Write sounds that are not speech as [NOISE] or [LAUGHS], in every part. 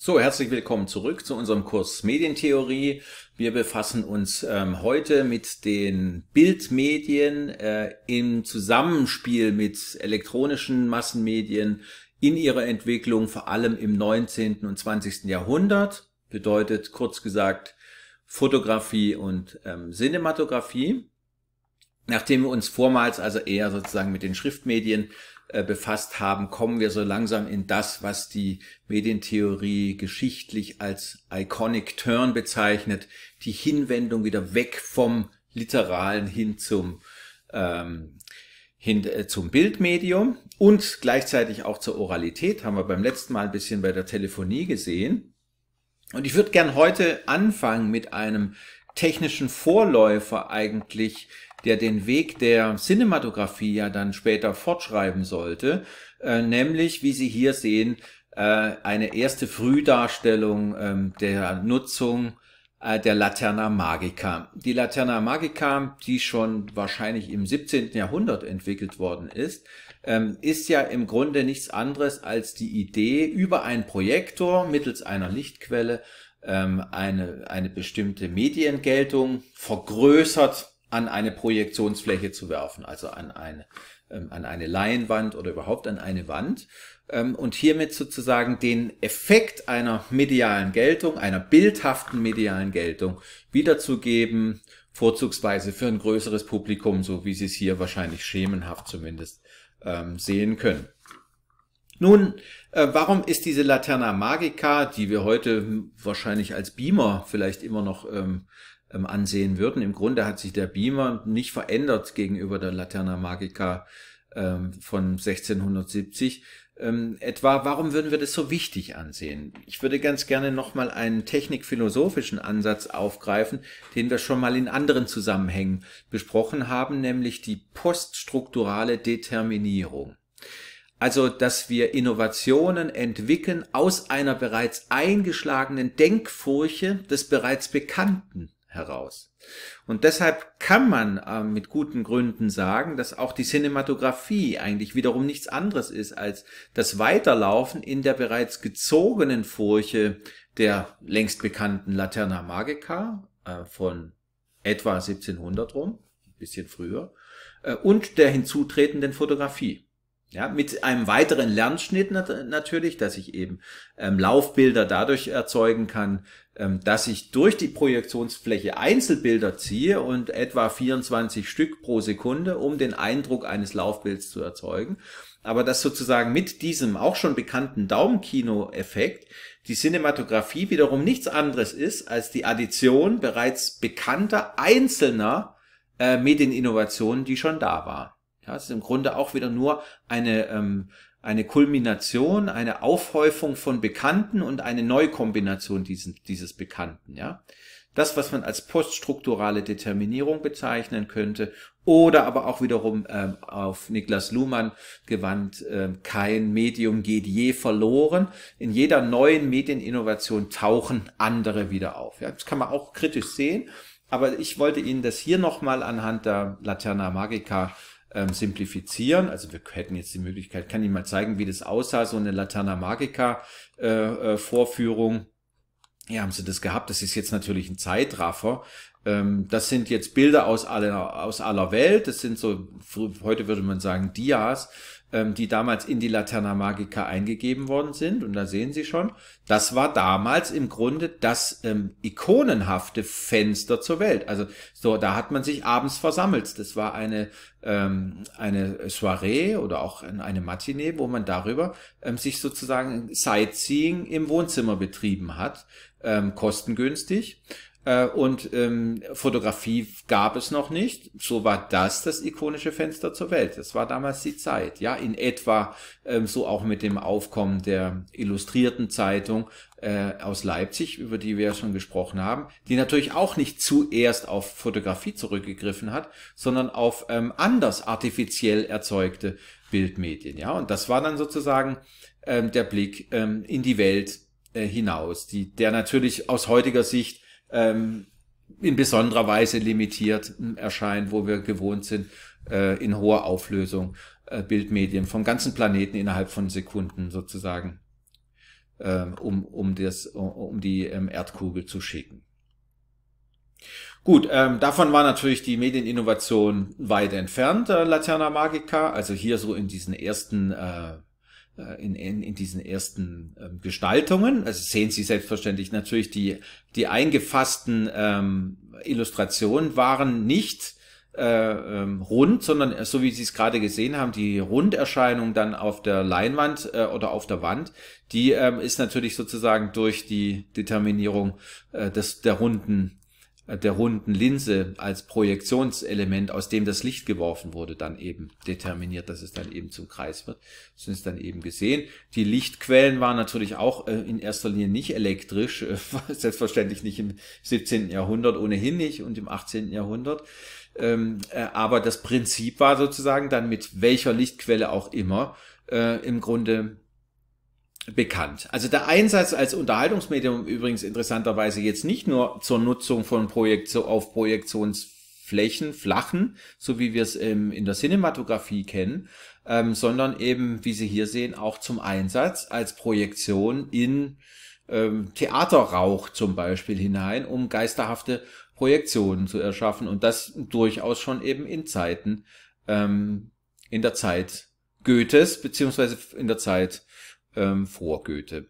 So, herzlich willkommen zurück zu unserem Kurs Medientheorie. Wir befassen uns ähm, heute mit den Bildmedien äh, im Zusammenspiel mit elektronischen Massenmedien in ihrer Entwicklung, vor allem im 19. und 20. Jahrhundert. Bedeutet kurz gesagt Fotografie und ähm, Cinematografie. Nachdem wir uns vormals also eher sozusagen mit den Schriftmedien äh, befasst haben, kommen wir so langsam in das, was die Medientheorie geschichtlich als Iconic Turn bezeichnet, die Hinwendung wieder weg vom Literalen hin zum ähm, hin äh, zum Bildmedium und gleichzeitig auch zur Oralität, haben wir beim letzten Mal ein bisschen bei der Telefonie gesehen. Und ich würde gern heute anfangen mit einem technischen Vorläufer eigentlich der den Weg der Cinematografie ja dann später fortschreiben sollte, äh, nämlich, wie Sie hier sehen, äh, eine erste Frühdarstellung äh, der Nutzung äh, der Laterna Magica. Die Laterna Magica, die schon wahrscheinlich im 17. Jahrhundert entwickelt worden ist, ähm, ist ja im Grunde nichts anderes als die Idee, über einen Projektor mittels einer Lichtquelle ähm, eine, eine bestimmte Mediengeltung vergrößert an eine Projektionsfläche zu werfen, also an eine, ähm, an eine Leinwand oder überhaupt an eine Wand ähm, und hiermit sozusagen den Effekt einer medialen Geltung, einer bildhaften medialen Geltung wiederzugeben, vorzugsweise für ein größeres Publikum, so wie Sie es hier wahrscheinlich schemenhaft zumindest ähm, sehen können. Nun, äh, warum ist diese Laterna Magica, die wir heute wahrscheinlich als Beamer vielleicht immer noch ähm, ähm, ansehen würden. Im Grunde hat sich der Beamer nicht verändert gegenüber der Laterna Magica ähm, von 1670 ähm, etwa. Warum würden wir das so wichtig ansehen? Ich würde ganz gerne nochmal einen technikphilosophischen Ansatz aufgreifen, den wir schon mal in anderen Zusammenhängen besprochen haben, nämlich die poststrukturale Determinierung. Also, dass wir Innovationen entwickeln aus einer bereits eingeschlagenen Denkfurche des bereits Bekannten heraus. Und deshalb kann man äh, mit guten Gründen sagen, dass auch die Cinematografie eigentlich wiederum nichts anderes ist als das Weiterlaufen in der bereits gezogenen Furche der längst bekannten Laterna Magica äh, von etwa 1700 rum, ein bisschen früher, äh, und der hinzutretenden Fotografie. Ja, mit einem weiteren Lernschnitt nat natürlich, dass ich eben ähm, Laufbilder dadurch erzeugen kann, ähm, dass ich durch die Projektionsfläche Einzelbilder ziehe und etwa 24 Stück pro Sekunde, um den Eindruck eines Laufbilds zu erzeugen. Aber dass sozusagen mit diesem auch schon bekannten Daumenkino-Effekt die Cinematografie wiederum nichts anderes ist als die Addition bereits bekannter einzelner äh, Medieninnovationen, die schon da waren. Ja, es ist im Grunde auch wieder nur eine ähm, eine Kulmination, eine Aufhäufung von Bekannten und eine Neukombination diesen, dieses Bekannten, ja. Das, was man als poststrukturale Determinierung bezeichnen könnte, oder aber auch wiederum ähm, auf Niklas Luhmann gewandt, ähm, kein Medium geht je verloren. In jeder neuen Medieninnovation tauchen andere wieder auf. Ja, das kann man auch kritisch sehen, aber ich wollte Ihnen das hier nochmal anhand der Laterna Magica ähm, simplifizieren. Also wir hätten jetzt die Möglichkeit, kann ich mal zeigen, wie das aussah, so eine Laterna Magica äh, äh, Vorführung. Ja, haben sie das gehabt. Das ist jetzt natürlich ein Zeitraffer. Ähm, das sind jetzt Bilder aus aller, aus aller Welt. Das sind so, heute würde man sagen, Dias ähm, die damals in die Laterna Magica eingegeben worden sind. Und da sehen Sie schon, das war damals im Grunde das ähm, ikonenhafte Fenster zur Welt. Also so, da hat man sich abends versammelt. Das war eine, ähm, eine Soiree oder auch eine Matinee, wo man darüber ähm, sich sozusagen Sightseeing im Wohnzimmer betrieben hat, ähm, kostengünstig. Äh, und ähm, Fotografie gab es noch nicht. So war das das ikonische Fenster zur Welt. Das war damals die Zeit. Ja, in etwa ähm, so auch mit dem Aufkommen der Illustrierten Zeitung äh, aus Leipzig, über die wir ja schon gesprochen haben, die natürlich auch nicht zuerst auf Fotografie zurückgegriffen hat, sondern auf ähm, anders artifiziell erzeugte Bildmedien. Ja, und das war dann sozusagen ähm, der Blick ähm, in die Welt äh, hinaus, die, der natürlich aus heutiger Sicht ähm, in besonderer Weise limitiert ähm, erscheint, wo wir gewohnt sind, äh, in hoher Auflösung äh, Bildmedien vom ganzen Planeten innerhalb von Sekunden sozusagen, äh, um, um, das, um die ähm, Erdkugel zu schicken. Gut, ähm, davon war natürlich die Medieninnovation weit entfernt, äh, Laterna Magica, also hier so in diesen ersten äh, äh, in, in, in diesen ersten ähm, Gestaltungen. Also sehen Sie selbstverständlich natürlich die, die eingefassten ähm, Illustrationen waren nicht äh, ähm, rund, sondern äh, so wie Sie es gerade gesehen haben, die Runderscheinung dann auf der Leinwand äh, oder auf der Wand, die ähm, ist natürlich sozusagen durch die Determinierung äh, des, der runden der runden Linse als Projektionselement, aus dem das Licht geworfen wurde, dann eben determiniert, dass es dann eben zum Kreis wird. Das ist dann eben gesehen. Die Lichtquellen waren natürlich auch äh, in erster Linie nicht elektrisch, äh, [LAUGHS] selbstverständlich nicht im 17. Jahrhundert, ohnehin nicht und im 18. Jahrhundert. Ähm, äh, aber das Prinzip war sozusagen dann mit welcher Lichtquelle auch immer im Grunde bekannt. Also der Einsatz als Unterhaltungsmedium übrigens interessanterweise jetzt nicht nur zur Nutzung von Projektion auf Projektionsflächen, flachen, so wie wir es ähm, in der Cinematografie kennen, ähm, sondern eben, wie Sie hier sehen, auch zum Einsatz als Projektion in ähm, Theaterrauch zum Beispiel hinein, um geisterhafte Projektionen zu erschaffen und das durchaus schon eben in Zeiten, ähm, in der Zeit Goethes beziehungsweise in der Zeit ähm, vor Goethe.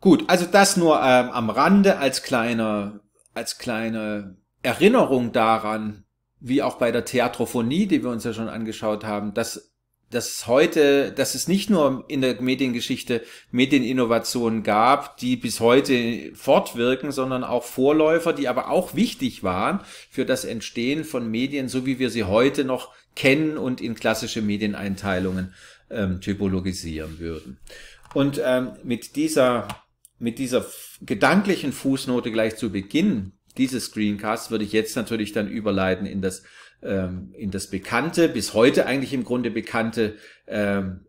Gut, also das nur ähm, am Rande als kleiner, als kleine Erinnerung daran, wie auch bei der Theatrophonie, die wir uns ja schon angeschaut haben, dass dass heute, dass es nicht nur in der Mediengeschichte Medieninnovationen gab, die bis heute fortwirken, sondern auch Vorläufer, die aber auch wichtig waren für das Entstehen von Medien, so wie wir sie heute noch kennen und in klassische Medieneinteilungen ähm, typologisieren würden. Und ähm, mit dieser, mit dieser gedanklichen Fußnote gleich zu Beginn dieses Screencasts würde ich jetzt natürlich dann überleiten in das, ähm, in das bekannte, bis heute eigentlich im Grunde bekannte ähm,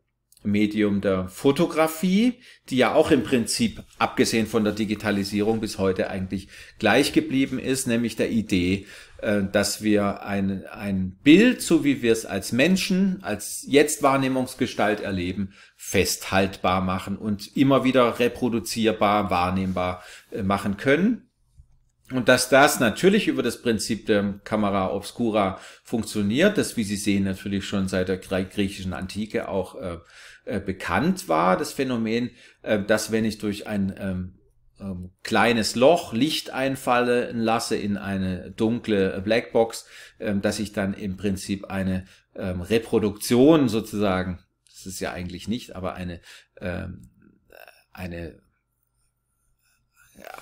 Medium der Fotografie, die ja auch im Prinzip, abgesehen von der Digitalisierung, bis heute eigentlich gleich geblieben ist, nämlich der Idee äh, dass wir ein, ein Bild, so wie wir es als Menschen, als Jetzt-Wahrnehmungsgestalt erleben, festhaltbar machen und immer wieder reproduzierbar, wahrnehmbar äh, machen können. Und dass das natürlich über das Prinzip der Kamera Obscura funktioniert, das, wie Sie sehen, natürlich schon seit der griechischen Antike auch äh, äh, bekannt war, das Phänomen, äh, dass wenn ich durch ein ähm, ähm, kleines Loch, Licht einfallen lasse in eine dunkle Blackbox, ähm, dass ich dann im Prinzip eine ähm, Reproduktion sozusagen, das ist ja eigentlich nicht, aber eine, ähm, eine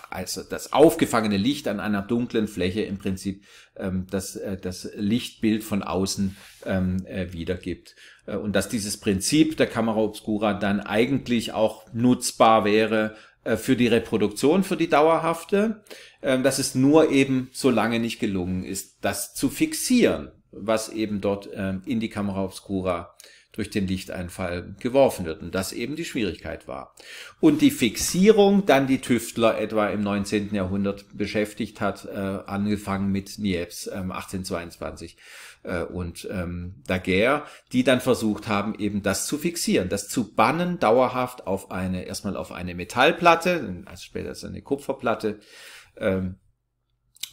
also das aufgefangene Licht an einer dunklen Fläche im Prinzip ähm, das, äh, das Lichtbild von außen ähm, äh, wiedergibt. Äh, und dass dieses Prinzip der Kamera Obscura dann eigentlich auch nutzbar wäre äh, für die Reproduktion, für die dauerhafte, ähm, dass es nur eben so lange nicht gelungen ist, das zu fixieren, was eben dort ähm, in die Kamera obscura durch den Lichteinfall geworfen wird. Und das eben die Schwierigkeit war. Und die Fixierung dann die Tüftler etwa im 19. Jahrhundert beschäftigt hat, äh, angefangen mit Niepce äh, 1822 äh, und ähm, Daguerre, die dann versucht haben, eben das zu fixieren, das zu bannen, dauerhaft auf eine, erstmal auf eine Metallplatte, also später ist eine Kupferplatte, ähm,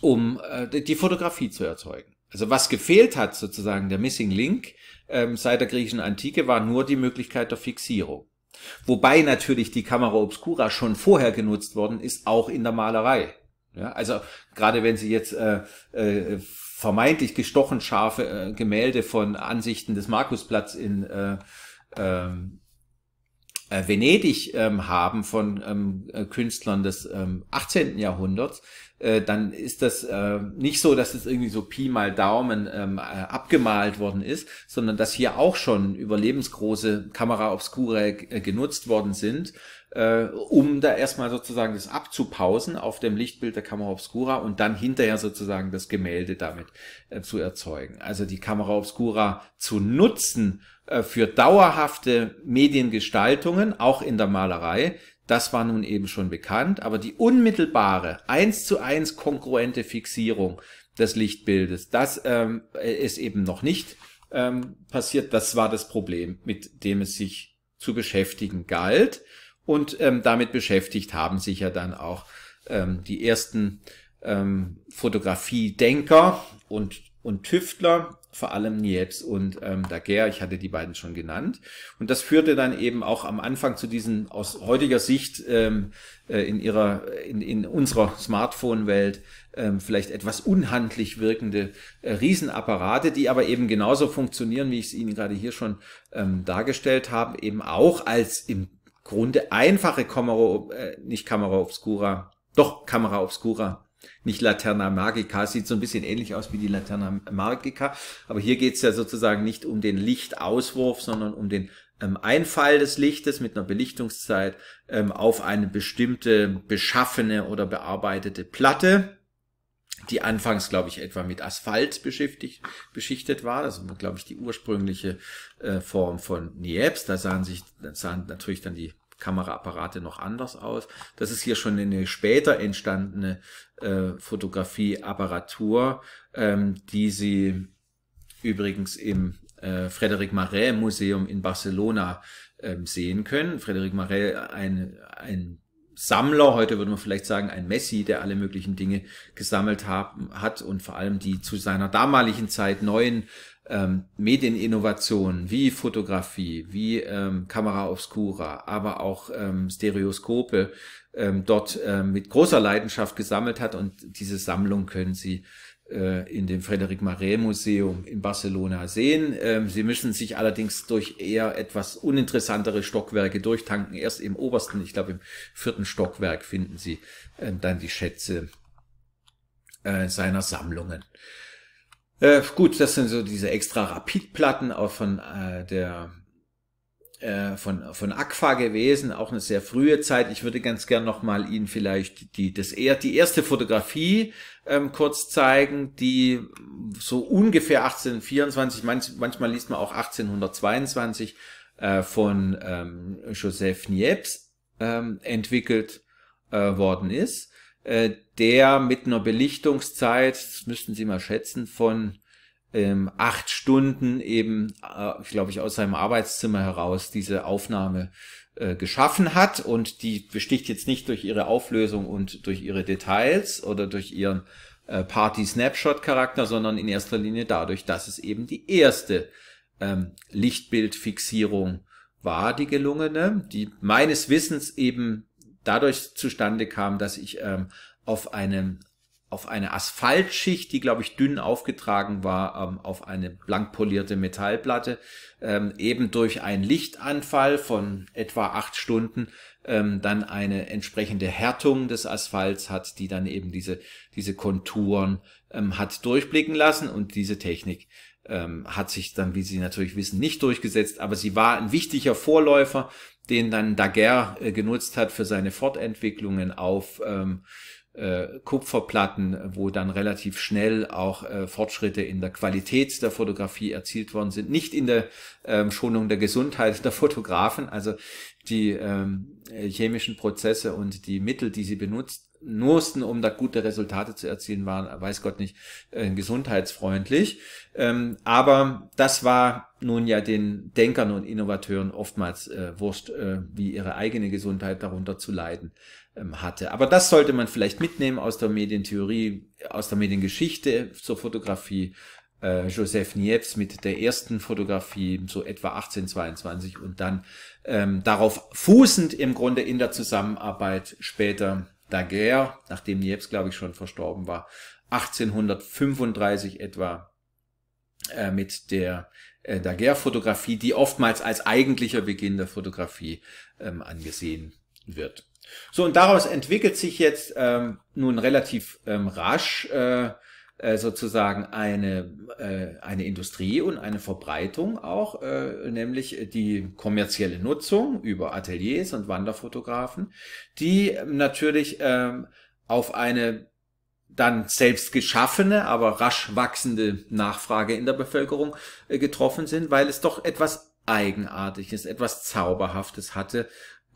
um äh, die Fotografie zu erzeugen. Also was gefehlt hat sozusagen der Missing Link ähm, seit der griechischen Antike war nur die Möglichkeit der Fixierung. Wobei natürlich die Kamera obscura schon vorher genutzt worden ist, auch in der Malerei. Ja, also gerade wenn Sie jetzt äh, äh, vermeintlich gestochen scharfe äh, Gemälde von Ansichten des Markusplatz in äh, ähm, äh, Venedig ähm, haben von ähm, äh, Künstlern des ähm, 18. Jahrhunderts, äh, dann ist das äh, nicht so, dass es irgendwie so Pi mal Daumen ähm, äh, abgemalt worden ist, sondern dass hier auch schon überlebensgroße Kamera Obscura äh, genutzt worden sind, äh, um da erstmal sozusagen das abzupausen auf dem Lichtbild der Kamera Obscura und dann hinterher sozusagen das Gemälde damit äh, zu erzeugen. Also die Kamera Obscura zu nutzen äh, für dauerhafte Mediengestaltungen, auch in der Malerei, das war nun eben schon bekannt, aber die unmittelbare, eins zu eins kongruente Fixierung des Lichtbildes, das ähm, äh, ist eben noch nicht ähm, passiert. Das war das Problem, mit dem es sich zu beschäftigen galt. Und ähm, damit beschäftigt haben sich ja dann auch ähm, die ersten ähm, Fotografiedenker und, und Tüftler, vor allem Niepce und ähm, Daguerre. Ich hatte die beiden schon genannt. Und das führte dann eben auch am Anfang zu diesen aus heutiger Sicht ähm, äh, in ihrer in, in unserer Smartphone-Welt ähm, vielleicht etwas unhandlich wirkende äh, Riesenapparate, die aber eben genauso funktionieren, wie ich es Ihnen gerade hier schon ähm, dargestellt habe, eben auch als im Grunde einfache Kamera, äh, nicht Kamera Obscura, doch Kamera Obscura nicht Laterna Magica, sieht so ein bisschen ähnlich aus wie die Laterna Magica, aber hier geht's ja sozusagen nicht um den Lichtauswurf, sondern um den ähm, Einfall des Lichtes mit einer Belichtungszeit ähm, auf eine bestimmte beschaffene oder bearbeitete Platte die anfangs, glaube ich, etwa mit Asphalt beschäftigt, beschichtet war. Das war, glaube ich, die ursprüngliche äh, Form von Niebs. Da sahen sich, da sahen natürlich dann die Kameraapparate noch anders aus. Das ist hier schon eine später entstandene äh, Fotografieapparatur, ähm, die sie übrigens im äh, Frederic Marais Museum in Barcelona ähm, sehen können. Frederic Marais, ein, ein Sammler, heute würde man vielleicht sagen ein Messi, der alle möglichen Dinge gesammelt haben, hat und vor allem die zu seiner damaligen Zeit neuen ähm, Medieninnovationen wie Fotografie, wie ähm, Kamera obscura, aber auch ähm, Stereoskope ähm, dort ähm, mit großer Leidenschaft gesammelt hat. Und diese Sammlung können Sie äh, in dem Frederic Marais Museum in Barcelona sehen. Ähm, Sie müssen sich allerdings durch eher etwas uninteressantere Stockwerke durchtanken. Erst im obersten, ich glaube im vierten Stockwerk finden Sie ähm, dann die Schätze äh, seiner Sammlungen. Äh, gut, das sind so diese extra Rapidplatten auch von äh, der äh, von von Agfa gewesen, auch eine sehr frühe Zeit. Ich würde ganz gern noch mal Ihnen vielleicht die das eher die erste Fotografie ähm, kurz zeigen, die so ungefähr 1824, manch, manchmal liest man auch 1822 äh, von ähm, Joseph Niepce ähm, entwickelt äh, worden ist. Äh, der mit einer Belichtungszeit, das müssten Sie mal schätzen, von ähm, acht Stunden eben, äh, glaube ich, aus seinem Arbeitszimmer heraus diese Aufnahme äh, geschaffen hat und die besticht jetzt nicht durch ihre Auflösung und durch ihre Details oder durch ihren äh, Party-Snapshot-Charakter, sondern in erster Linie dadurch, dass es eben die erste ähm, Lichtbildfixierung war, die gelungene, die meines Wissens eben dadurch zustande kam, dass ich ähm, auf einem auf eine Asphaltschicht, die glaube ich dünn aufgetragen war, ähm, auf eine blank polierte Metallplatte, ähm, eben durch einen Lichtanfall von etwa acht Stunden ähm, dann eine entsprechende Härtung des Asphalts hat, die dann eben diese diese Konturen ähm, hat durchblicken lassen und diese Technik ähm, hat sich dann, wie Sie natürlich wissen, nicht durchgesetzt, aber sie war ein wichtiger Vorläufer den dann Daguerre äh, genutzt hat für seine Fortentwicklungen auf ähm, äh, Kupferplatten, wo dann relativ schnell auch äh, Fortschritte in der Qualität der Fotografie erzielt worden sind. Nicht in der ähm, Schonung der Gesundheit [LAUGHS] der Fotografen, also die ähm, chemischen Prozesse und die Mittel, die sie benutzt, nursten, um da gute Resultate zu erzielen, waren, weiß Gott nicht, äh, gesundheitsfreundlich. Ähm, aber das war nun ja den Denkern und Innovateuren oftmals äh, wurscht, äh, wie ihre eigene Gesundheit darunter zu leiden ähm, hatte. Aber das sollte man vielleicht mitnehmen aus der Medientheorie, aus der Mediengeschichte zur Fotografie. Äh, Joseph Niepce mit der ersten Fotografie so etwa 1822 und dann ähm, darauf fußend im Grunde in der Zusammenarbeit später Daguerre, nachdem Niepce glaube ich schon verstorben war, 1835 etwa äh, mit der äh, Daguerre-Fotografie, die oftmals als eigentlicher Beginn der Fotografie ähm, angesehen wird. So, und daraus entwickelt sich jetzt ähm, nun relativ ähm, rasch äh, äh, sozusagen eine, äh, eine Industrie und eine Verbreitung auch, äh, nämlich die kommerzielle Nutzung über Ateliers und Wanderfotografen, die natürlich ähm, auf eine dann selbst geschaffene, aber rasch wachsende Nachfrage in der Bevölkerung äh, getroffen sind, weil es doch etwas Eigenartiges, etwas Zauberhaftes hatte,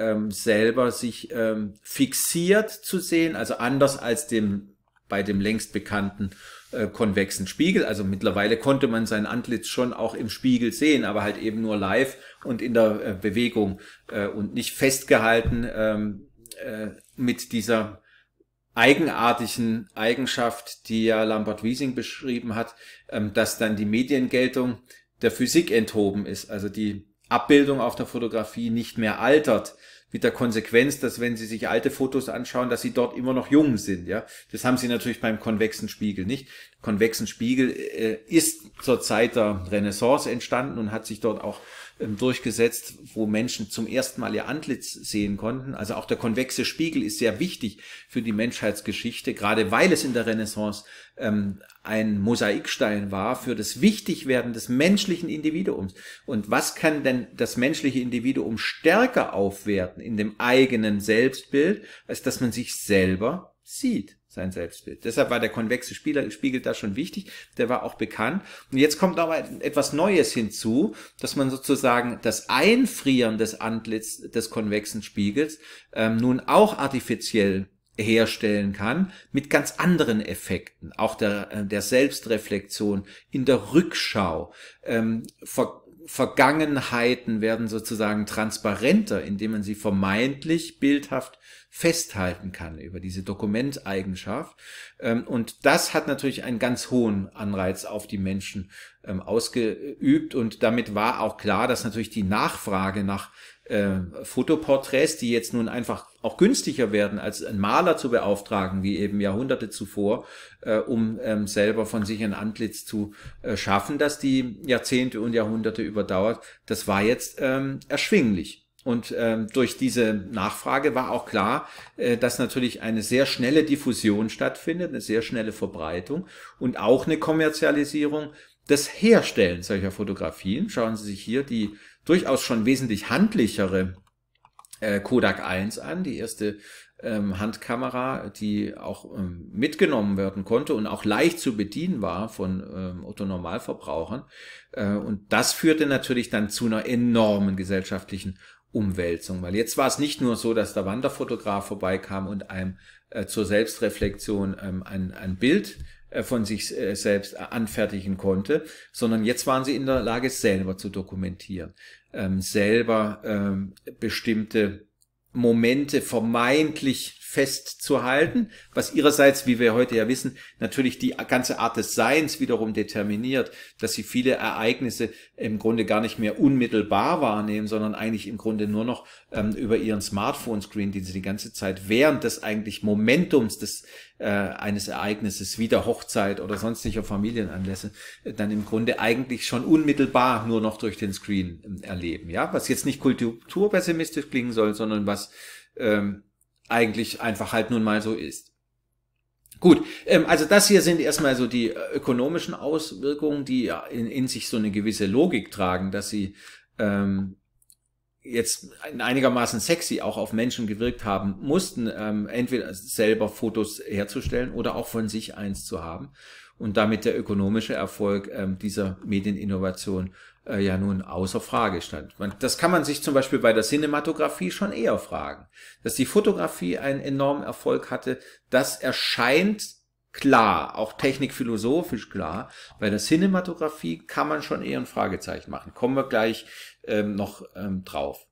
ähm, selber sich ähm, fixiert zu sehen, also anders als dem bei dem längst bekannten äh, konvexen Spiegel. Also mittlerweile konnte man sein Antlitz schon auch im Spiegel sehen, aber halt eben nur live und in der äh, Bewegung äh, und nicht festgehalten ähm, äh, mit dieser eigenartigen Eigenschaft, die ja Lambert Wiesing beschrieben hat, ähm, dass dann die Mediengeltung der Physik enthoben ist, also die Abbildung auf der Fotografie nicht mehr altert, mit der Konsequenz, dass wenn sie sich alte Fotos anschauen, dass sie dort immer noch jung sind. Ja, das haben sie natürlich beim konvexen Spiegel nicht. Konvexen Spiegel äh, ist zur Zeit der Renaissance entstanden und hat sich dort auch ähm, durchgesetzt, wo Menschen zum ersten Mal ihr Antlitz sehen konnten. Also auch der konvexe Spiegel ist sehr wichtig für die Menschheitsgeschichte, gerade weil es in der Renaissance ähm, ein Mosaikstein war für das Wichtigwerden des menschlichen Individuums. Und was kann denn das menschliche Individuum stärker aufwerten in dem eigenen Selbstbild, als dass man sich selber sieht? sein Selbstbild. Deshalb war der konvexe Spieler, Spiegel da schon wichtig, der war auch bekannt. Und jetzt kommt aber etwas Neues hinzu, dass man sozusagen das Einfrieren des Antlitz des konvexen Spiegels ähm, nun auch artifiziell herstellen kann, mit ganz anderen Effekten, auch der, äh, der Selbstreflexion, in der Rückschau, ähm, Vergangenheiten werden sozusagen transparenter, indem man sie vermeintlich bildhaft festhalten kann über diese Dokumenteigenschaft. Ähm, und das hat natürlich einen ganz hohen Anreiz auf die Menschen ähm, ausgeübt. Und damit war auch klar, dass natürlich die Nachfrage nach äh, Fotoporträts, die jetzt nun einfach auch günstiger werden, als ein Maler zu beauftragen, wie eben Jahrhunderte zuvor, äh, um ähm, selber von sich ein Antlitz zu äh, schaffen, dass die Jahrzehnte und Jahrhunderte überdauert, das war jetzt ähm, erschwinglich. Und ähm, durch diese Nachfrage war auch klar, äh, dass natürlich eine sehr schnelle Diffusion stattfindet, eine sehr schnelle Verbreitung und auch eine Kommerzialisierung des Herstellens solcher Fotografien. Schauen Sie sich hier die durchaus schon wesentlich handlichere äh, Kodak 1 an, die erste ähm, Handkamera, die auch ähm, mitgenommen werden konnte und auch leicht zu bedienen war von ähm, Otto-Normalverbrauchern. Äh, und das führte natürlich dann zu einer enormen gesellschaftlichen Umwälzung, weil jetzt war es nicht nur so, dass der Wanderfotograf vorbeikam und einem äh, zur Selbstreflexion ähm, ein, ein Bild äh, von sich äh, selbst äh, anfertigen konnte, sondern jetzt waren sie in der Lage, selber zu dokumentieren, ähm, selber ähm, bestimmte Momente vermeintlich festzuhalten, was ihrerseits, wie wir heute ja wissen, natürlich die ganze Art des Seins wiederum determiniert, dass sie viele Ereignisse im Grunde gar nicht mehr unmittelbar wahrnehmen, sondern eigentlich im Grunde nur noch ähm, über ihren Smartphone-Screen, den sie die ganze Zeit während des eigentlich Momentums des, äh, eines Ereignisses, wie der Hochzeit oder sonstiger Familienanlässe, äh, dann im Grunde eigentlich schon unmittelbar nur noch durch den Screen ähm, erleben. Ja, was jetzt nicht kulturpessimistisch klingen soll, sondern was ähm, eigentlich einfach halt nun mal so ist. Gut, ähm, also das hier sind erstmal so die äh, ökonomischen Auswirkungen, die in, in sich so eine gewisse Logik tragen, dass sie ähm, jetzt einigermaßen sexy auch auf Menschen gewirkt haben mussten, ähm, entweder selber Fotos herzustellen oder auch von sich eins zu haben und damit der ökonomische Erfolg ähm, dieser Medieninnovation äh, ja nun außer Frage stand. Man, das kann man sich zum Beispiel bei der Cinematografie schon eher fragen. Dass die Fotografie einen enormen Erfolg hatte, das erscheint klar, auch technikphilosophisch klar. Bei der Cinematografie kann man schon eher ein Fragezeichen machen. Kommen wir gleich ähm, noch ähm, drauf.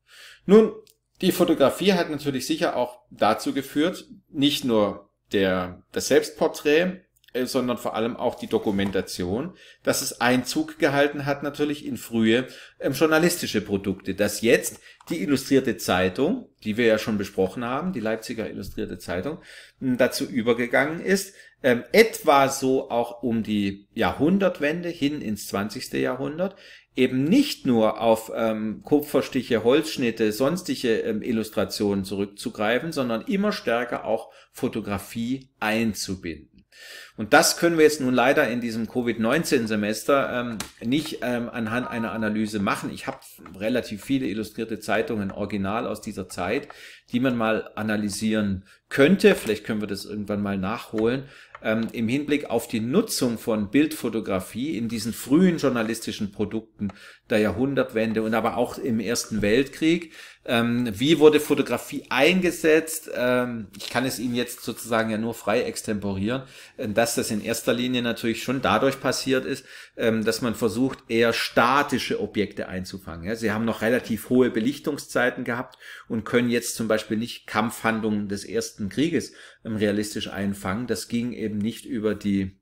Nun, die Fotografie hat natürlich sicher auch dazu geführt, nicht nur der, das Selbstporträt äh, sondern vor allem auch die Dokumentation, dass es Einzug gehalten hat natürlich in frühe ähm, journalistische Produkte, dass jetzt die Illustrierte Zeitung, die wir ja schon besprochen haben, die Leipziger Illustrierte Zeitung, hm, dazu übergegangen ist, ähm, etwa so auch um die Jahrhundertwende hin ins 20. Jahrhundert, eben nicht nur auf ähm, Kupferstiche, Holzschnitte, sonstige ähm, Illustrationen zurückzugreifen, sondern immer stärker auch Fotografie einzubinden. Und das können wir jetzt nun leider in diesem Covid-19-Semester ähm, nicht ähm, anhand einer Analyse machen. Ich habe relativ viele illustrierte Zeitungen original aus dieser Zeit, die man mal analysieren könnte. Vielleicht können wir das irgendwann mal nachholen. Ähm, im Hinblick auf die Nutzung von Bildfotografie in diesen frühen journalistischen Produkten der Jahrhundertwende und aber auch im Ersten Weltkrieg. Ähm, wie wurde Fotografie eingesetzt? Ähm, ich kann es Ihnen jetzt sozusagen ja nur frei extemporieren, äh, dass das in erster Linie natürlich schon dadurch passiert ist, ähm, dass man versucht, eher statische Objekte einzufangen. Ja, Sie haben noch relativ hohe Belichtungszeiten gehabt und können jetzt zum Beispiel nicht Kampfhandlungen des Ersten Krieges ähm, realistisch einfangen. Das ging eben nicht über die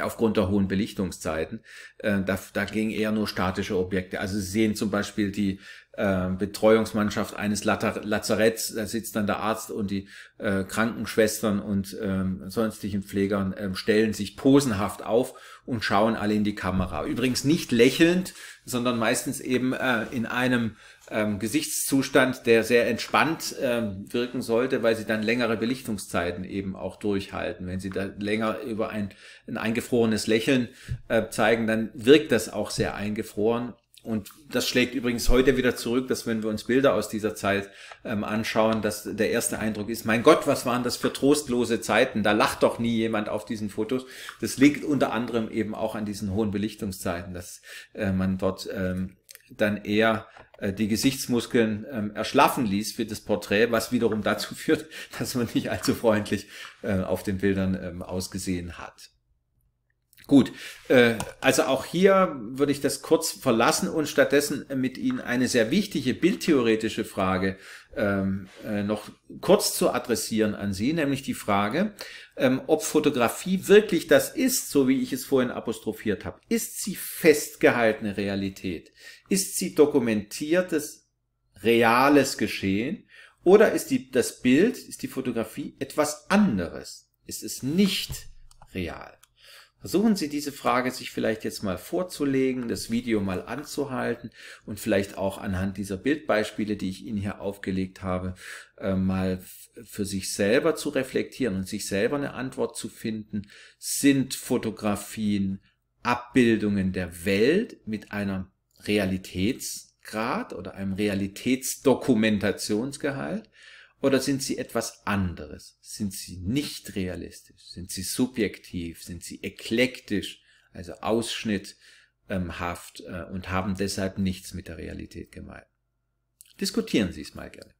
aufgrund der hohen Belichtungszeiten. Äh, da, da gingen eher nur statische Objekte. Also Sie sehen zum Beispiel die äh, Betreuungsmannschaft eines Lazaretts, da sitzt dann der Arzt und die äh, Krankenschwestern und ähm, sonstigen Pflegern äh, stellen sich posenhaft auf und schauen alle in die Kamera. Übrigens nicht lächelnd, sondern meistens eben äh, in einem ähm, Gesichtszustand, der sehr entspannt ähm, wirken sollte, weil sie dann längere Belichtungszeiten eben auch durchhalten. Wenn sie da länger über ein, ein eingefrorenes Lächeln äh, zeigen, dann wirkt das auch sehr eingefroren. Und das schlägt übrigens heute wieder zurück, dass wenn wir uns Bilder aus dieser Zeit ähm, anschauen, dass der erste Eindruck ist, mein Gott, was waren das für trostlose Zeiten, da lacht doch nie jemand auf diesen Fotos. Das liegt unter anderem eben auch an diesen hohen Belichtungszeiten, dass äh, man dort ähm, dann eher äh, die Gesichtsmuskeln ähm, erschlaffen ließ für das Porträt, was wiederum [LAUGHS] dazu führt, dass man nicht allzu freundlich äh, auf den Bildern ähm, ausgesehen hat. Gut, äh, also auch hier würde ich das kurz verlassen und stattdessen äh, mit Ihnen eine sehr wichtige bildtheoretische Frage ähm, äh, noch kurz zu adressieren an Sie, nämlich die Frage, ähm, ob Fotografie wirklich das ist, so wie ich es vorhin apostrophiert habe. Ist sie festgehaltene Realität? Ist sie dokumentiertes, reales Geschehen oder ist die, das Bild, ist die Fotografie etwas anderes? Ist es nicht real? Versuchen Sie diese Frage sich vielleicht jetzt mal vorzulegen, das Video mal anzuhalten und vielleicht auch anhand dieser Bildbeispiele, die ich Ihnen hier aufgelegt habe, äh, mal für sich selber zu reflektieren und sich selber eine Antwort zu finden. Sind Fotografien Abbildungen der Welt mit einer Realitätsgrad oder einem Realitätsdokumentationsgehalt oder sind sie etwas anderes? Sind sie nicht realistisch? Sind sie subjektiv? Sind sie eklektisch, also ausschnitthaft äh, und haben deshalb nichts mit der Realität gemeint? Diskutieren Sie es mal gerne.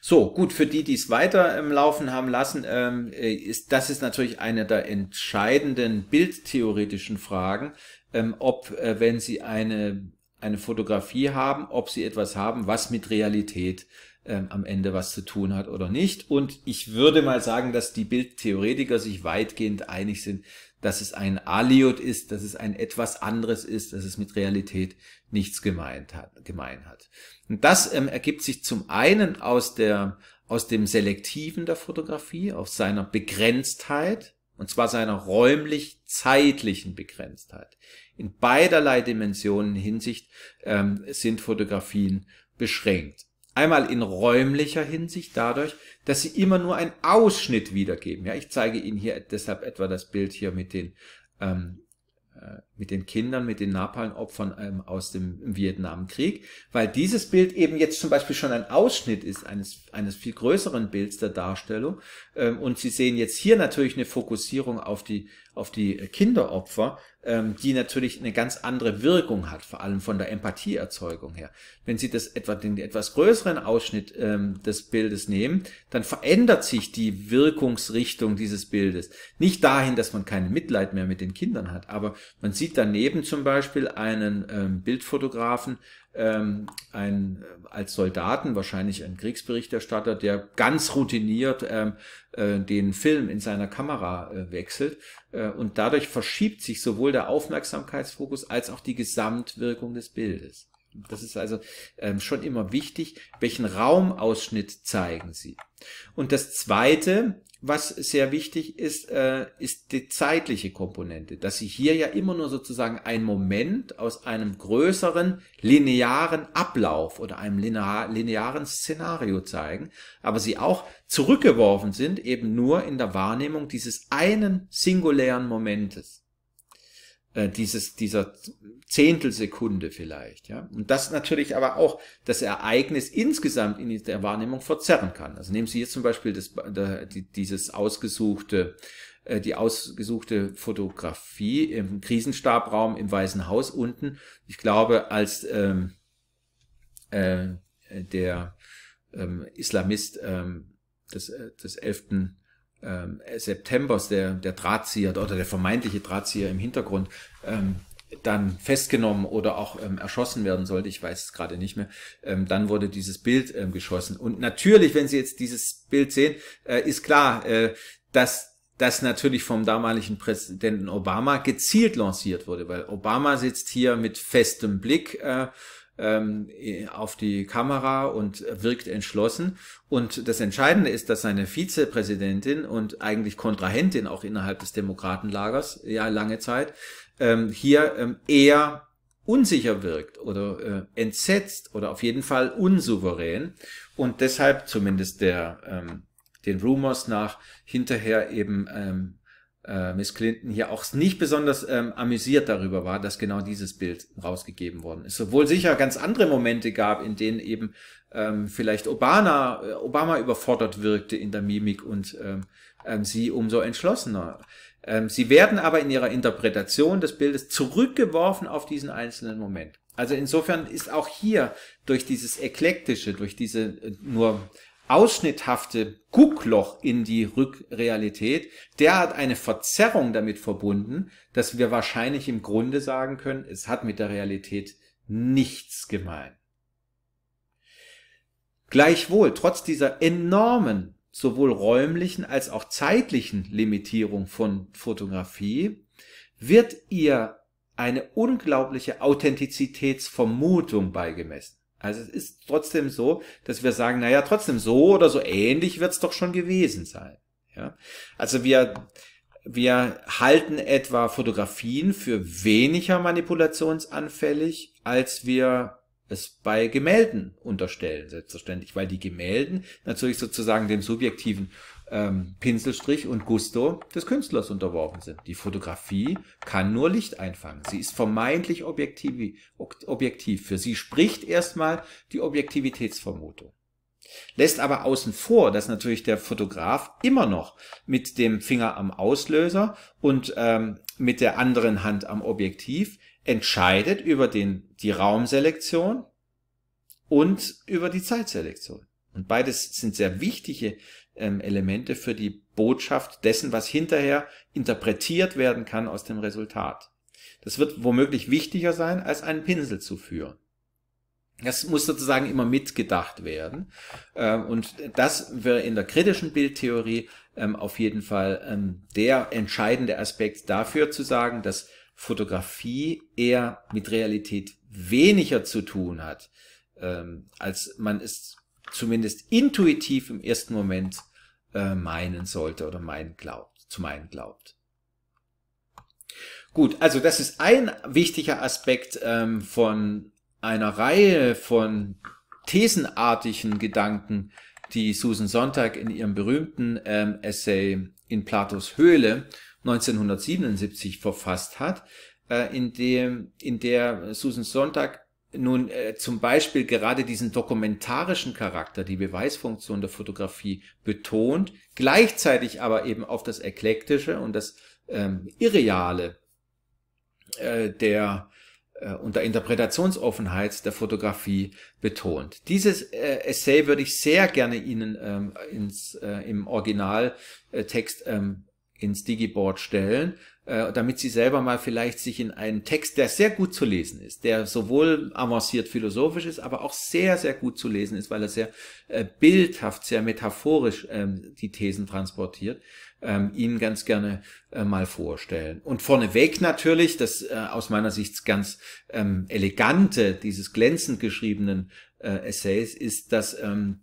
So, gut, für die, die es weiter im Laufen haben lassen, ähm, äh, ist, das ist natürlich eine der entscheidenden bildtheoretischen Fragen, ähm, ob, äh, wenn sie eine, eine Fotografie haben, ob sie etwas haben, was mit Realität ähm, am Ende was zu tun hat oder nicht. Und ich würde mal sagen, dass die Bildtheoretiker sich weitgehend einig sind, dass es ein Aliot ist, dass es ein etwas anderes ist, dass es mit Realität nichts gemeint hat, gemein hat. Und das ähm, ergibt sich zum einen aus der, aus dem Selektiven der Fotografie, aus seiner Begrenztheit, und zwar seiner räumlich-zeitlichen Begrenztheit. In beiderlei Dimensionen Hinsicht ähm, sind Fotografien beschränkt. Einmal in räumlicher Hinsicht dadurch, dass sie immer nur einen Ausschnitt wiedergeben. Ja, ich zeige Ihnen hier deshalb etwa das Bild hier mit den ähm, äh, mit den Kindern, mit den Napalm-Opfern ähm, aus dem Vietnamkrieg, weil dieses Bild eben jetzt zum Beispiel schon ein Ausschnitt ist eines, eines viel größeren Bilds der Darstellung. Ähm, und Sie sehen jetzt hier natürlich eine Fokussierung auf die, auf die Kinderopfer, ähm, die natürlich eine ganz andere Wirkung hat, vor allem von der Empathieerzeugung her. Wenn Sie das etwa, den etwas größeren Ausschnitt ähm, des Bildes nehmen, dann verändert sich die Wirkungsrichtung dieses Bildes. Nicht dahin, dass man kein Mitleid mehr mit den Kindern hat, aber man sieht sieht daneben zum Beispiel einen ähm, Bildfotografen, ähm, ein, äh, als Soldaten, wahrscheinlich ein Kriegsberichterstatter, der ganz routiniert ähm, äh, den Film in seiner Kamera äh, wechselt. Äh, und dadurch verschiebt sich sowohl der Aufmerksamkeitsfokus als auch die Gesamtwirkung des Bildes. Das ist also ähm, schon immer wichtig, welchen Raumausschnitt zeigen Sie. Und das Zweite, was sehr wichtig ist, äh, ist die zeitliche Komponente, dass Sie hier ja immer nur sozusagen einen Moment aus einem größeren linearen Ablauf oder einem linear, linearen Szenario zeigen, aber Sie auch zurückgeworfen sind eben nur in der Wahrnehmung dieses einen singulären Momentes. Äh, dieses, dieser Zehntelsekunde vielleicht, ja. Und das natürlich aber auch das Ereignis insgesamt in der Wahrnehmung verzerren kann. Also nehmen Sie jetzt zum Beispiel das, dieses ausgesuchte, äh, die ausgesuchte Fotografie im Krisenstabraum im Weißen Haus unten. Ich glaube, als ähm, äh, äh der ähm, Islamist ähm, des, des 11 ähm, Septembers, der, der Drahtzieher oder der vermeintliche Drahtzieher im Hintergrund, ähm, dann festgenommen oder auch ähm, erschossen werden sollte, ich weiß es gerade nicht mehr, ähm, dann wurde dieses Bild ähm, geschossen. Und natürlich, wenn Sie jetzt dieses Bild sehen, äh, ist klar, äh, dass das natürlich vom damaligen Präsidenten Obama gezielt lanciert wurde, weil Obama sitzt hier mit festem Blick äh, ähm, äh, auf die Kamera und wirkt entschlossen. Und das Entscheidende ist, dass seine Vizepräsidentin und eigentlich Kontrahentin auch innerhalb des Demokratenlagers, ja lange Zeit, ähm, hier ähm, eher unsicher wirkt oder äh, entsetzt oder auf jeden Fall unsouverän und deshalb zumindest der den Rumors nach hinterher eben äh, Miss Clinton hier auch nicht besonders ähm, amüsiert darüber war, dass genau dieses Bild rausgegeben worden ist. Obwohl sicher ganz andere Momente gab, in denen eben ähm, vielleicht Obama, äh, Obama überfordert wirkte in der Mimik und ähm, ähm sie umso entschlossener. Ähm, sie werden aber in ihrer Interpretation des Bildes zurückgeworfen auf diesen einzelnen Moment. Also insofern ist auch hier durch dieses Eklektische, durch diese äh, nur ausschnitthafte Guckloch in die Rückrealität der hat eine Verzerrung damit verbunden, dass wir wahrscheinlich im Grunde sagen können, es hat mit der Realität nichts gemein. Gleichwohl, trotz dieser enormen, sowohl räumlichen als auch zeitlichen Limitierung von Fotografie, wird ihr eine unglaubliche Authentizitätsvermutung beigemessen. Also es ist trotzdem so, dass wir sagen, naja, trotzdem so oder so ähnlich wird es doch schon gewesen sein. Ja? Also wir, wir halten etwa Fotografien für weniger manipulationsanfällig, als wir es bei Gemälden unterstellen, selbstverständlich, weil die Gemälden natürlich sozusagen dem subjektiven ähm, Pinselstrich und Gusto des Künstlers unterworfen sind. Die Fotografie kann nur Licht einfangen. Sie ist vermeintlich objektiv. objektiv. Für sie spricht erstmal die Objektivitätsvermutung. Lässt aber außen vor, dass natürlich der Fotograf immer noch mit dem Finger am Auslöser und ähm, mit der anderen Hand am Objektiv entscheidet über den, die Raumselektion und über die Zeitselektion. Und beides sind sehr wichtige ähm, Elemente für die Botschaft dessen, was hinterher interpretiert werden kann aus dem Resultat. Das wird womöglich wichtiger sein, als einen Pinsel zu führen. Das muss sozusagen immer mitgedacht werden. Ähm, und das wäre in der kritischen Bildtheorie ähm, auf jeden Fall ähm, der entscheidende Aspekt dafür zu sagen, dass Fotografie eher mit Realität weniger zu tun hat, als man es zumindest intuitiv im ersten Moment äh, meinen sollte oder meinen glaubt, zu meinen glaubt. Gut, also das ist ein wichtiger Aspekt ähm, von einer Reihe von thesenartigen Gedanken, die Susan Sonntag in ihrem berühmten ähm, Essay in Platos Höhle 1977 verfasst hat, äh, in, dem, in der Susan Sonntag nun äh, zum Beispiel gerade diesen dokumentarischen Charakter, die Beweisfunktion der Fotografie betont, gleichzeitig aber eben auf das Eklektische und das ähm, Irreale äh, der äh, und der Interpretationsoffenheit der Fotografie betont. Dieses äh, Essay würde ich sehr gerne Ihnen ähm, ins, äh, im Originaltext ähm, ins Digiboard stellen, äh, damit sie selber mal vielleicht sich in einen Text, der sehr gut zu lesen ist, der sowohl avanciert philosophisch ist, aber auch sehr, sehr gut zu lesen ist, weil er sehr äh, bildhaft, sehr metaphorisch ähm, die Thesen transportiert, ähm, Ihnen ganz gerne äh, mal vorstellen. Und vorneweg natürlich, das äh, aus meiner Sicht ganz ähm, elegante, dieses glänzend geschriebenen äh, Essays, ist, dass ähm,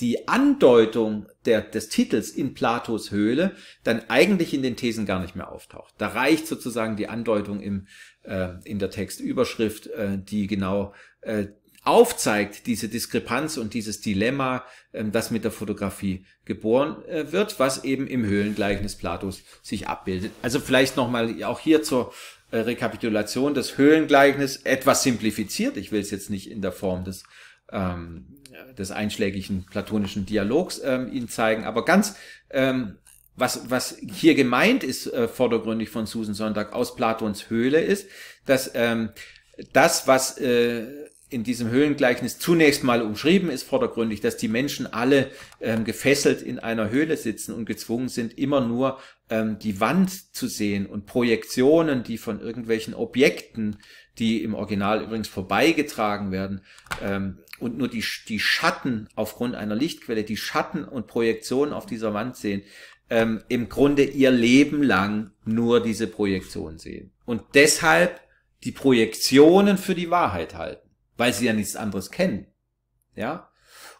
die Andeutung der, des Titels in Platos Höhle dann eigentlich in den Thesen gar nicht mehr auftaucht. Da reicht sozusagen die Andeutung im, äh, in der Textüberschrift, äh, die genau äh, aufzeigt, diese Diskrepanz und dieses Dilemma, äh, das mit der Fotografie geboren äh, wird, was eben im Höhlengleichnis Platos sich abbildet. Also vielleicht nochmal auch hier zur äh, Rekapitulation, das Höhlengleichnis etwas simplifiziert, ich will es jetzt nicht in der Form des ähm, des einschlägigen platonischen Dialogs ähm, ihn zeigen. Aber ganz ähm, was, was hier gemeint ist, äh, vordergründig von Susan Sonntag aus Platons Höhle, ist, dass ähm, das, was äh, in diesem Höhlengleichnis zunächst mal umschrieben ist, vordergründig, dass die Menschen alle ähm, gefesselt in einer Höhle sitzen und gezwungen sind, immer nur ähm, die Wand zu sehen und Projektionen, die von irgendwelchen Objekten, die im Original übrigens vorbeigetragen werden, ähm, und nur die, die Schatten aufgrund einer Lichtquelle, die Schatten und Projektionen auf dieser Wand sehen, ähm, im Grunde ihr Leben lang nur diese Projektion sehen. Und deshalb die Projektionen für die Wahrheit halten, weil sie ja nichts anderes kennen. Ja?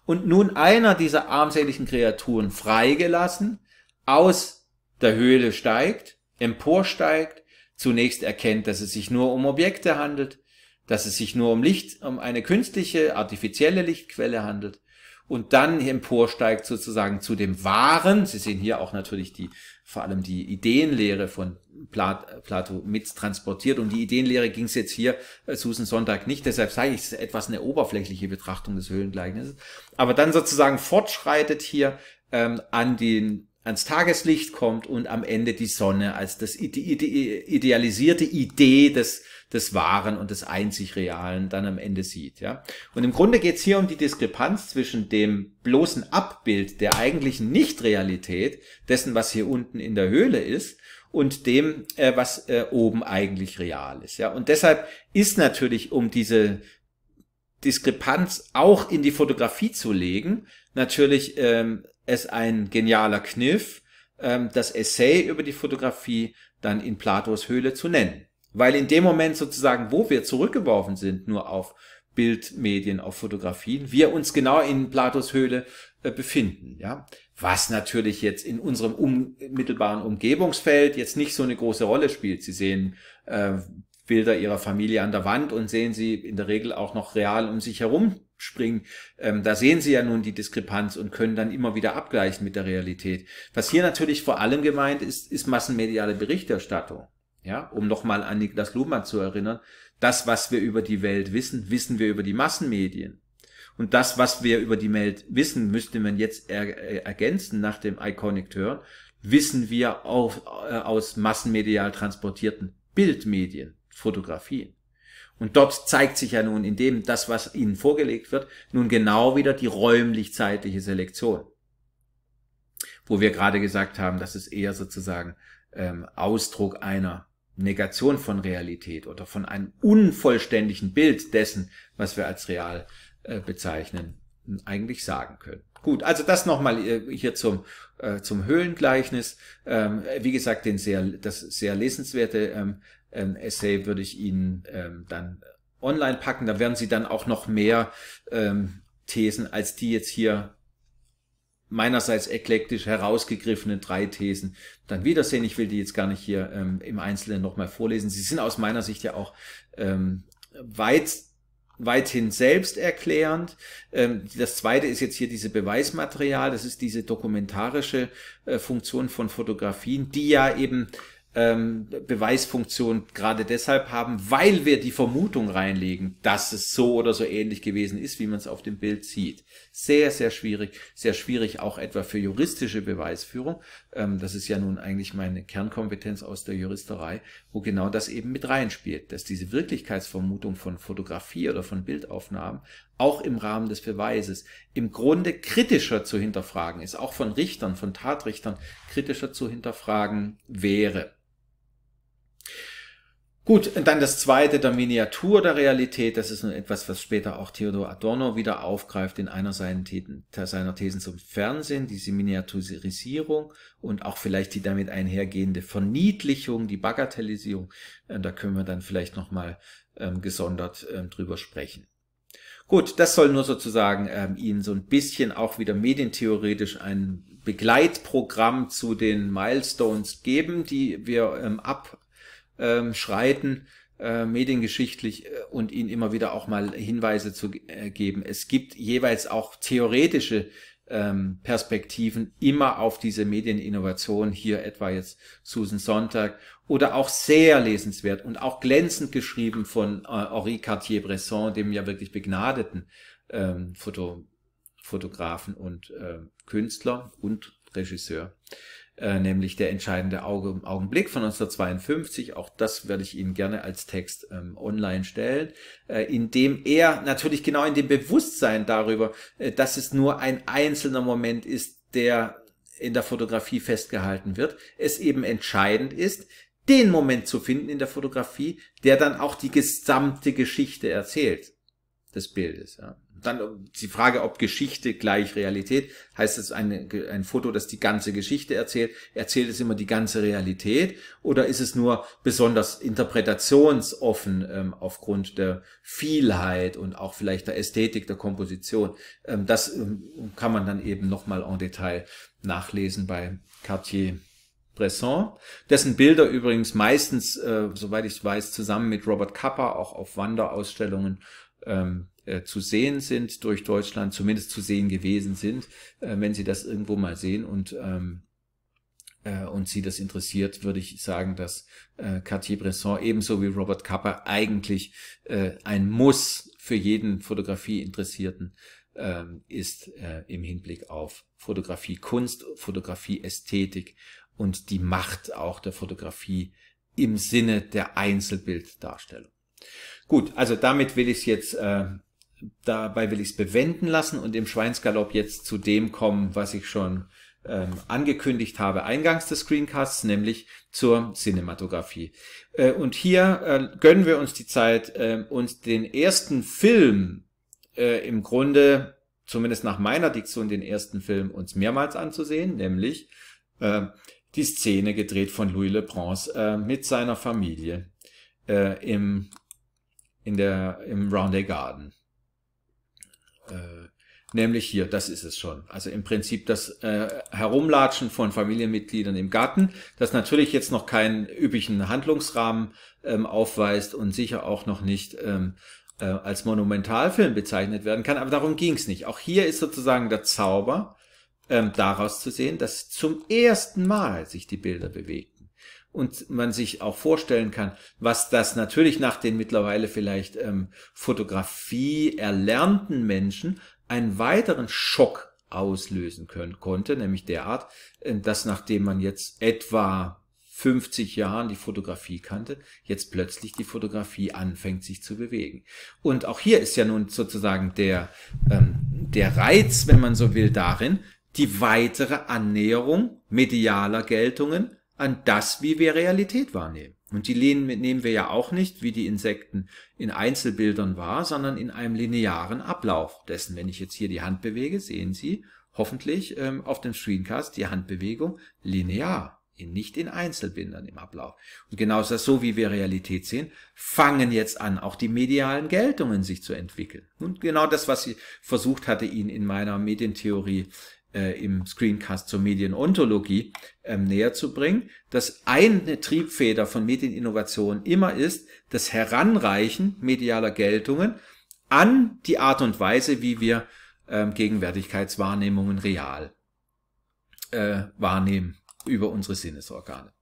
Und nun einer dieser armseligen Kreaturen freigelassen, aus der Höhle steigt, emporsteigt, zunächst erkennt, dass es sich nur um Objekte handelt, dass es sich nur um Licht, um eine künstliche, artifizielle Lichtquelle handelt und dann emporsteigt sozusagen zu dem Wahren. Sie sehen hier auch natürlich die, vor allem die Ideenlehre von Plat, Plato mit transportiert. Um die Ideenlehre ging es jetzt hier äh, Susan Sonntag nicht, deshalb sage ich, es ist etwas eine oberflächliche Betrachtung des Höhlengleichnisses. Aber dann sozusagen fortschreitet hier ähm, an den ans Tageslicht kommt und am Ende die Sonne als das, die, die, idealisierte Idee des des Wahren und des einzig Realen dann am Ende sieht. Ja? Und im Grunde geht es hier um die Diskrepanz zwischen dem bloßen Abbild der eigentlichen Nichtrealität, dessen, was hier unten in der Höhle ist, und dem, äh, was äh, oben eigentlich real ist. Ja? Und deshalb ist natürlich, um diese Diskrepanz auch in die Fotografie zu legen, natürlich ähm, es ein genialer Kniff, ähm, das Essay über die Fotografie dann in Platos Höhle zu nennen. Weil in dem Moment sozusagen, wo wir zurückgeworfen sind, nur auf Bildmedien, auf Fotografien, wir uns genau in Platos Höhle äh, befinden, ja. Was natürlich jetzt in unserem unmittelbaren Umgebungsfeld jetzt nicht so eine große Rolle spielt. Sie sehen äh, Bilder ihrer Familie an der Wand und sehen sie in der Regel auch noch real um sich herum springen. Ähm, da sehen sie ja nun die Diskrepanz und können dann immer wieder abgleichen mit der Realität. Was hier natürlich vor allem gemeint ist, ist massenmediale Berichterstattung. Ja, um nochmal an Niklas Luhmann zu erinnern, das, was wir über die Welt wissen, wissen wir über die Massenmedien. Und das, was wir über die Welt wissen, müsste man jetzt er äh, ergänzen nach dem Iconic Turn, wissen wir auf, äh, aus massenmedial transportierten Bildmedien, Fotografien. Und dort zeigt sich ja nun in dem, das, was ihnen vorgelegt wird, nun genau wieder die räumlich-zeitliche Selektion. Wo wir gerade gesagt haben, das ist eher sozusagen ähm, Ausdruck einer Negation von Realität oder von einem unvollständigen Bild dessen, was wir als real äh, bezeichnen, eigentlich sagen können. Gut, also das nochmal äh, hier zum, äh, zum Höhlengleichnis. Ähm, wie gesagt, den sehr, das sehr lesenswerte ähm, ähm, Essay würde ich Ihnen ähm, dann online packen. Da werden Sie dann auch noch mehr ähm, Thesen als die jetzt hier meinerseits eklektisch herausgegriffenen drei Thesen dann wiedersehen. Ich will die jetzt gar nicht hier ähm, im Einzelnen nochmal vorlesen. Sie sind aus meiner Sicht ja auch ähm, weit weithin selbsterklärend. Ähm, das zweite ist jetzt hier diese Beweismaterial, das ist diese dokumentarische äh, Funktion von Fotografien, die ja eben ähm, Beweisfunktion gerade deshalb haben, weil wir die Vermutung reinlegen, dass es so oder so ähnlich gewesen ist, wie man es auf dem Bild sieht. Sehr, sehr schwierig. Sehr schwierig auch etwa für juristische Beweisführung. Ähm, das ist ja nun eigentlich meine Kernkompetenz aus der Juristerei, wo genau das eben mit reinspielt, dass diese Wirklichkeitsvermutung von Fotografie oder von Bildaufnahmen auch im Rahmen des Beweises im Grunde kritischer zu hinterfragen ist, auch von Richtern, von Tatrichtern kritischer zu hinterfragen wäre. Gut, und dann das zweite, der Miniatur der Realität. Das ist nun etwas, was später auch Theodor Adorno wieder aufgreift in einer seiner Thesen, zum Fernsehen, diese Miniaturisierung und auch vielleicht die damit einhergehende Verniedlichung, die Bagatellisierung. Da können wir dann vielleicht nochmal ähm, gesondert ähm, drüber sprechen. Gut, das soll nur sozusagen ähm, Ihnen so ein bisschen auch wieder medientheoretisch ein Begleitprogramm zu den Milestones geben, die wir ähm, ab ähm, schreiten, äh, mediengeschichtlich äh, und ihnen immer wieder auch mal Hinweise zu äh, geben. Es gibt jeweils auch theoretische ähm, Perspektiven immer auf diese Medieninnovation, hier etwa jetzt Susan Sonntag oder auch sehr lesenswert und auch glänzend geschrieben von äh, Henri Cartier-Bresson, dem ja wirklich begnadeten ähm, Foto, Fotografen und äh, Künstler und Regisseur. Äh, nämlich der entscheidende Augenblick von 1952. Auch das werde ich Ihnen gerne als Text ähm, online stellen, äh, in dem er natürlich genau in dem Bewusstsein darüber, äh, dass es nur ein einzelner Moment ist, der in der Fotografie festgehalten wird, es eben entscheidend ist, den Moment zu finden in der Fotografie, der dann auch die gesamte Geschichte erzählt des Bildes. Ja dann äh, die Frage, ob Geschichte gleich Realität, heißt es ein, ein Foto, das die ganze Geschichte erzählt, erzählt es immer die ganze Realität oder ist es nur besonders interpretationsoffen ähm, aufgrund der Vielheit und auch vielleicht der Ästhetik der Komposition? Ähm, das ähm, kann man dann eben nochmal en Detail nachlesen bei Cartier. Bresson, dessen Bilder übrigens meistens, äh, soweit ich weiß, zusammen mit Robert Kappa auch auf Wanderausstellungen ähm, äh, zu sehen sind durch Deutschland, zumindest zu sehen gewesen sind, äh, wenn Sie das irgendwo mal sehen und ähm, äh, und Sie das interessiert, würde ich sagen, dass äh, Cartier-Bresson ebenso wie Robert Capa eigentlich äh, ein Muss für jeden Fotografieinteressierten äh, ist äh, im Hinblick auf Fotografie Kunst, Fotografie Ästhetik und die Macht auch der Fotografie im Sinne der Einzelbilddarstellung. Gut, also damit will ich es jetzt äh, dabei will ich es bewenden lassen und im Schweinsgalopp jetzt zu dem kommen, was ich schon ähm, angekündigt habe eingangs des Screencasts, nämlich zur Cinematografie. Äh, und hier äh, gönnen wir uns die Zeit, äh, uns den ersten Film äh, im Grunde, zumindest nach meiner Diktion, den ersten Film uns mehrmals anzusehen, nämlich äh, die Szene gedreht von Louis Le Prince äh, mit seiner Familie im, in der, im Rounday Garden. Äh, nämlich hier, das ist es schon. Also im Prinzip das äh, Herumlatschen von Familienmitgliedern im Garten, das natürlich jetzt noch keinen üblichen Handlungsrahmen ähm, aufweist und sicher auch noch nicht ähm, äh, als Monumentalfilm bezeichnet werden kann. Aber darum ging es nicht. Auch hier ist sozusagen der Zauber ähm, daraus zu sehen, dass zum ersten Mal sich die Bilder bewegen und man sich auch vorstellen kann, was das natürlich nach den mittlerweile vielleicht ähm, Fotografie erlernten Menschen einen weiteren Schock auslösen können, konnte, nämlich derart, äh, dass nachdem man jetzt etwa 50 Jahren die Fotografie kannte, jetzt plötzlich die Fotografie anfängt sich zu bewegen. Und auch hier ist ja nun sozusagen der, ähm, der Reiz, wenn man so will, darin, die weitere Annäherung medialer Geltungen an das, wie wir Realität wahrnehmen. Und die nehmen wir ja auch nicht, wie die Insekten in Einzelbildern wahr, sondern in einem linearen Ablauf dessen. Wenn ich jetzt hier die Hand bewege, sehen Sie hoffentlich ähm, auf dem Screencast die Handbewegung linear, in, nicht in Einzelbildern im Ablauf. Und genau das so, wie wir Realität sehen, fangen jetzt an, auch die medialen Geltungen sich zu entwickeln. Und genau das, was ich versucht hatte, Ihnen in meiner Medientheorie äh, im Screencast zur Medienontologie ähm, näher zu bringen, dass eine Triebfeder von Medieninnovation immer ist, das Heranreichen medialer Geltungen an die Art und Weise, wie wir ähm, Gegenwärtigkeitswahrnehmungen real äh, wahrnehmen über unsere Sinnesorgane.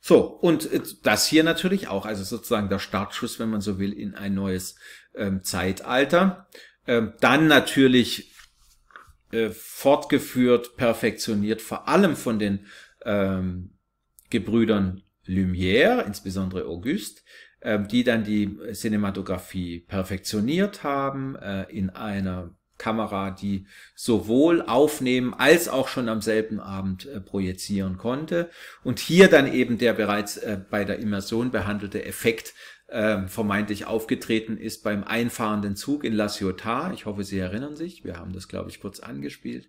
So, und äh, das hier natürlich auch, also sozusagen der Startschuss, wenn man so will, in ein neues ähm, Zeitalter. Ähm, dann natürlich äh, fortgeführt, perfektioniert, vor allem von den ähm, Gebrüdern Lumière, insbesondere Auguste, äh, die dann die Cinematografie perfektioniert haben äh, in einer Kamera, die sowohl aufnehmen als auch schon am selben Abend äh, projizieren konnte. Und hier dann eben der bereits äh, bei der Immersion behandelte Effekt äh, vermeintlich aufgetreten ist beim einfahrenden Zug in La Ciotat. Ich hoffe, Sie erinnern sich. Wir haben das, glaube ich, kurz angespielt.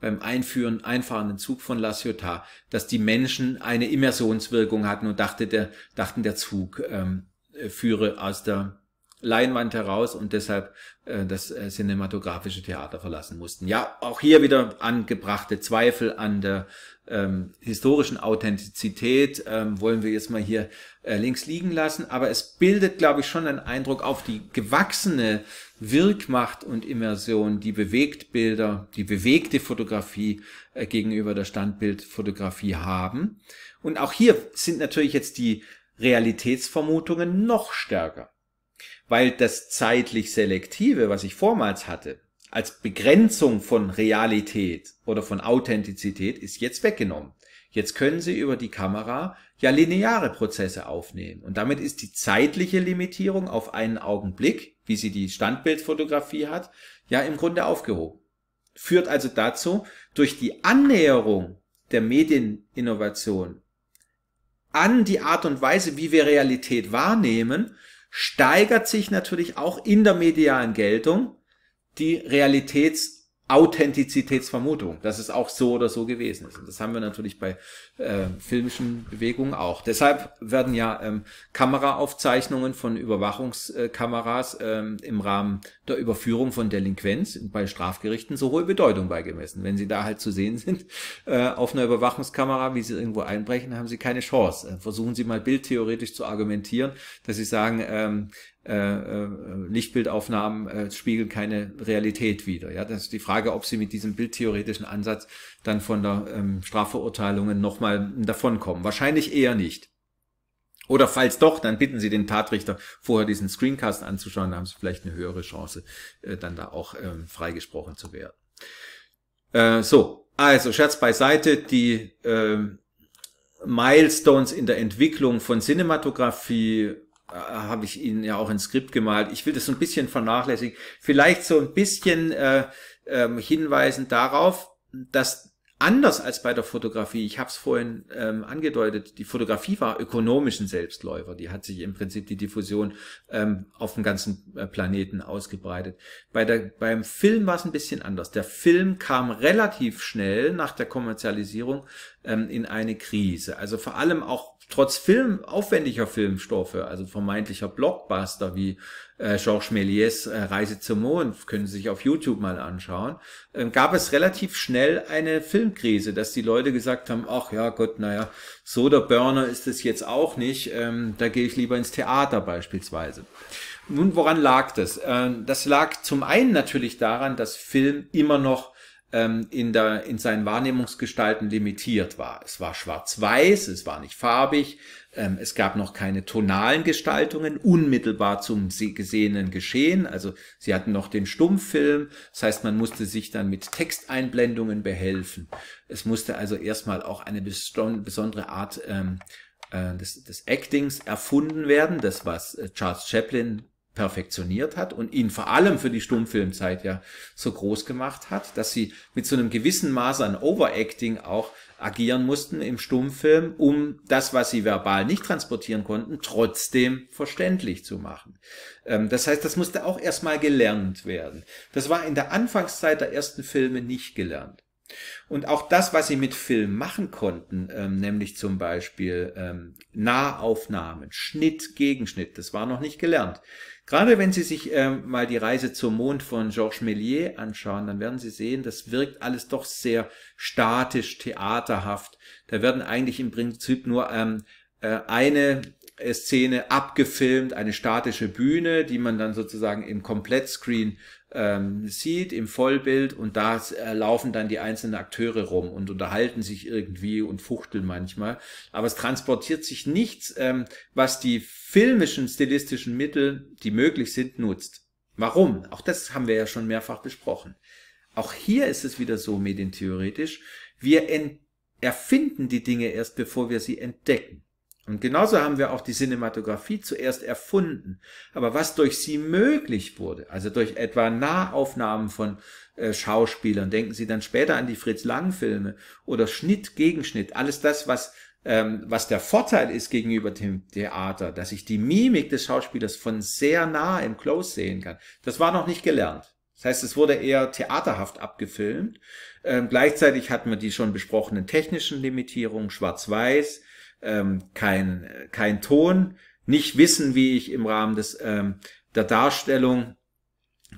Beim Einführen, einfahrenden Zug von La Ciotat, dass die Menschen eine Immersionswirkung hatten und dachte der, dachten, der Zug ähm, äh, führe aus der Leinwand heraus und deshalb äh, das äh, cinematografische Theater verlassen mussten. Ja, auch hier wieder angebrachte Zweifel an der ähm, historischen Authentizität ähm, wollen wir jetzt mal hier äh, links liegen lassen, aber es bildet, glaube ich, schon einen Eindruck auf die gewachsene Wirkmacht und Immersion, die bewegt Bilder, die bewegte Fotografie äh, gegenüber der Standbildfotografie haben. Und auch hier sind natürlich jetzt die Realitätsvermutungen noch stärker weil das zeitlich Selektive, was ich vormals hatte, als Begrenzung von Realität oder von Authentizität ist jetzt weggenommen. Jetzt können Sie über die Kamera ja lineare Prozesse aufnehmen. Und damit ist die zeitliche Limitierung auf einen Augenblick, wie sie die Standbildfotografie hat, ja im Grunde aufgehoben. Führt also dazu, durch die Annäherung der Medieninnovation an die Art und Weise, wie wir Realität wahrnehmen, steigert sich natürlich auch in der medialen Geltung die Realitäts- Authentizitätsvermutung, dass es auch so oder so gewesen ist. Und das haben wir natürlich bei äh, filmischen Bewegungen auch. Deshalb werden ja ähm, Kameraaufzeichnungen von Überwachungskameras ähm, im Rahmen der Überführung von Delinquenz bei Strafgerichten so hohe Bedeutung beigemessen. Wenn sie da halt zu sehen sind [LAUGHS] äh, auf einer Überwachungskamera, wie sie irgendwo einbrechen, haben sie keine Chance. Äh, versuchen Sie mal bildtheoretisch zu argumentieren, dass Sie sagen, ähm, äh, äh, Lichtbildaufnahmen äh, spiegeln keine Realität wider. Ja, das ist die Frage, ob sie mit diesem bildtheoretischen Ansatz dann von der ähm, Strafverurteilungen nochmal davonkommen. Wahrscheinlich eher nicht. Oder falls doch, dann bitten Sie den Tatrichter vorher diesen Screencast anzuschauen, da haben Sie vielleicht eine höhere Chance, äh, dann da auch ähm, freigesprochen zu werden. Äh, so, also Scherz beiseite, die äh, Milestones in der Entwicklung von Cinematografie äh, habe ich Ihnen ja auch ein Skript gemalt. Ich will das so ein bisschen vernachlässigen. Vielleicht so ein bisschen äh, ähm, hinweisen darauf, dass anders als bei der Fotografie, ich habe es vorhin ähm, angedeutet, die Fotografie war ökonomischen Selbstläufer. Die hat sich im Prinzip die Diffusion ähm, auf dem ganzen äh, Planeten ausgebreitet. Bei der, beim Film war es ein bisschen anders. Der Film kam relativ schnell nach der Kommerzialisierung ähm, in eine Krise. Also vor allem auch trotz Film, aufwendiger Filmstoffe, also vermeintlicher Blockbuster wie äh, Georges Méliès äh, Reise zum Mond, können Sie sich auf YouTube mal anschauen, äh, gab es relativ schnell eine Filmkrise, dass die Leute gesagt haben, ach ja Gott, naja, so der Burner ist es jetzt auch nicht, ähm, da gehe ich lieber ins Theater beispielsweise. Nun, woran lag das? Ähm, das lag zum einen natürlich daran, dass Film immer noch ähm, in, der, in seinen Wahrnehmungsgestalten limitiert war. Es war schwarz-weiß, es war nicht farbig, ähm, es gab noch keine tonalen Gestaltungen unmittelbar zum gesehenen Geschehen. Also sie hatten noch den Stummfilm, das heißt man musste sich dann mit Texteinblendungen behelfen. Es musste also erstmal auch eine besondere Art ähm, äh, des, des Actings erfunden werden, das was äh, Charles Chaplin perfektioniert hat und ihn vor allem für die Stummfilmzeit ja so groß gemacht hat, dass sie mit so einem gewissen Maß an Overacting auch agieren mussten im Stummfilm, um das, was sie verbal nicht transportieren konnten, trotzdem verständlich zu machen. Ähm, das heißt, das musste auch erstmal gelernt werden. Das war in der Anfangszeit der ersten Filme nicht gelernt. Und auch das, was sie mit Film machen konnten, ähm, nämlich zum Beispiel ähm, Nahaufnahmen, Schnitt, Gegenschnitt, das war noch nicht gelernt. Gerade wenn Sie sich ähm, mal die Reise zum Mond von Georges Méliès anschauen, dann werden Sie sehen, das wirkt alles doch sehr statisch, theaterhaft. Da werden eigentlich im Prinzip nur ähm, äh, eine äh, Szene abgefilmt, eine statische Bühne, die man dann sozusagen im Komplettscreen ähm, sieht im Vollbild und da äh, laufen dann die einzelnen Akteure rum und unterhalten sich irgendwie und fuchteln manchmal. Aber es transportiert sich nichts, ähm, was die filmischen, stilistischen Mittel, die möglich sind, nutzt. Warum? Auch das haben wir ja schon mehrfach besprochen. Auch hier ist es wieder so medientheoretisch. Wir erfinden die Dinge erst, bevor wir sie entdecken. Und genauso haben wir auch die Cinematografie zuerst erfunden. Aber was durch sie möglich wurde, also durch etwa Nahaufnahmen von äh, Schauspielern, denken Sie dann später an die Fritz-Lang-Filme oder Schnitt, Gegenschnitt, alles das, was, ähm, was der Vorteil ist gegenüber dem Theater, dass ich die Mimik des Schauspielers von sehr nah im Close sehen kann. Das war noch nicht gelernt. Das heißt, es wurde eher theaterhaft abgefilmt. Ähm, gleichzeitig hatten wir die schon besprochenen technischen Limitierungen, schwarz-weiß, ähm, kein, kein Ton, nicht wissen, wie ich im Rahmen des, ähm, der Darstellung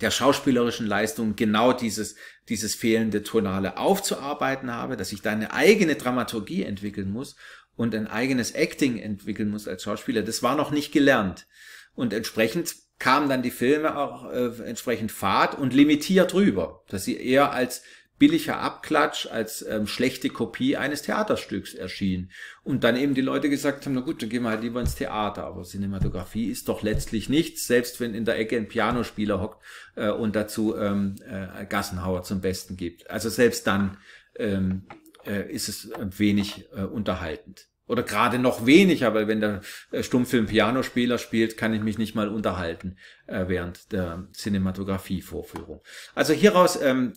der schauspielerischen Leistung genau dieses, dieses fehlende Tonale aufzuarbeiten habe, dass ich da eine eigene Dramaturgie entwickeln muss und ein eigenes Acting entwickeln muss als Schauspieler. Das war noch nicht gelernt. Und entsprechend kamen dann die Filme auch äh, entsprechend fad und limitiert rüber, dass sie eher als billiger Abklatsch als ähm, schlechte Kopie eines Theaterstücks erschien. Und dann eben die Leute gesagt haben, na gut, dann gehen wir halt lieber ins Theater. Aber Cinematografie ist doch letztlich nichts, selbst wenn in der Ecke ein Pianospieler hockt äh, und dazu ähm, äh, Gassenhauer zum Besten gibt. Also selbst dann ähm, äh, ist es wenig äh, unterhaltend. Oder gerade noch weniger, weil wenn der äh, Stummfilm Pianospieler spielt, kann ich mich nicht mal unterhalten äh, während der Cinematografie-Vorführung. Also hieraus ähm,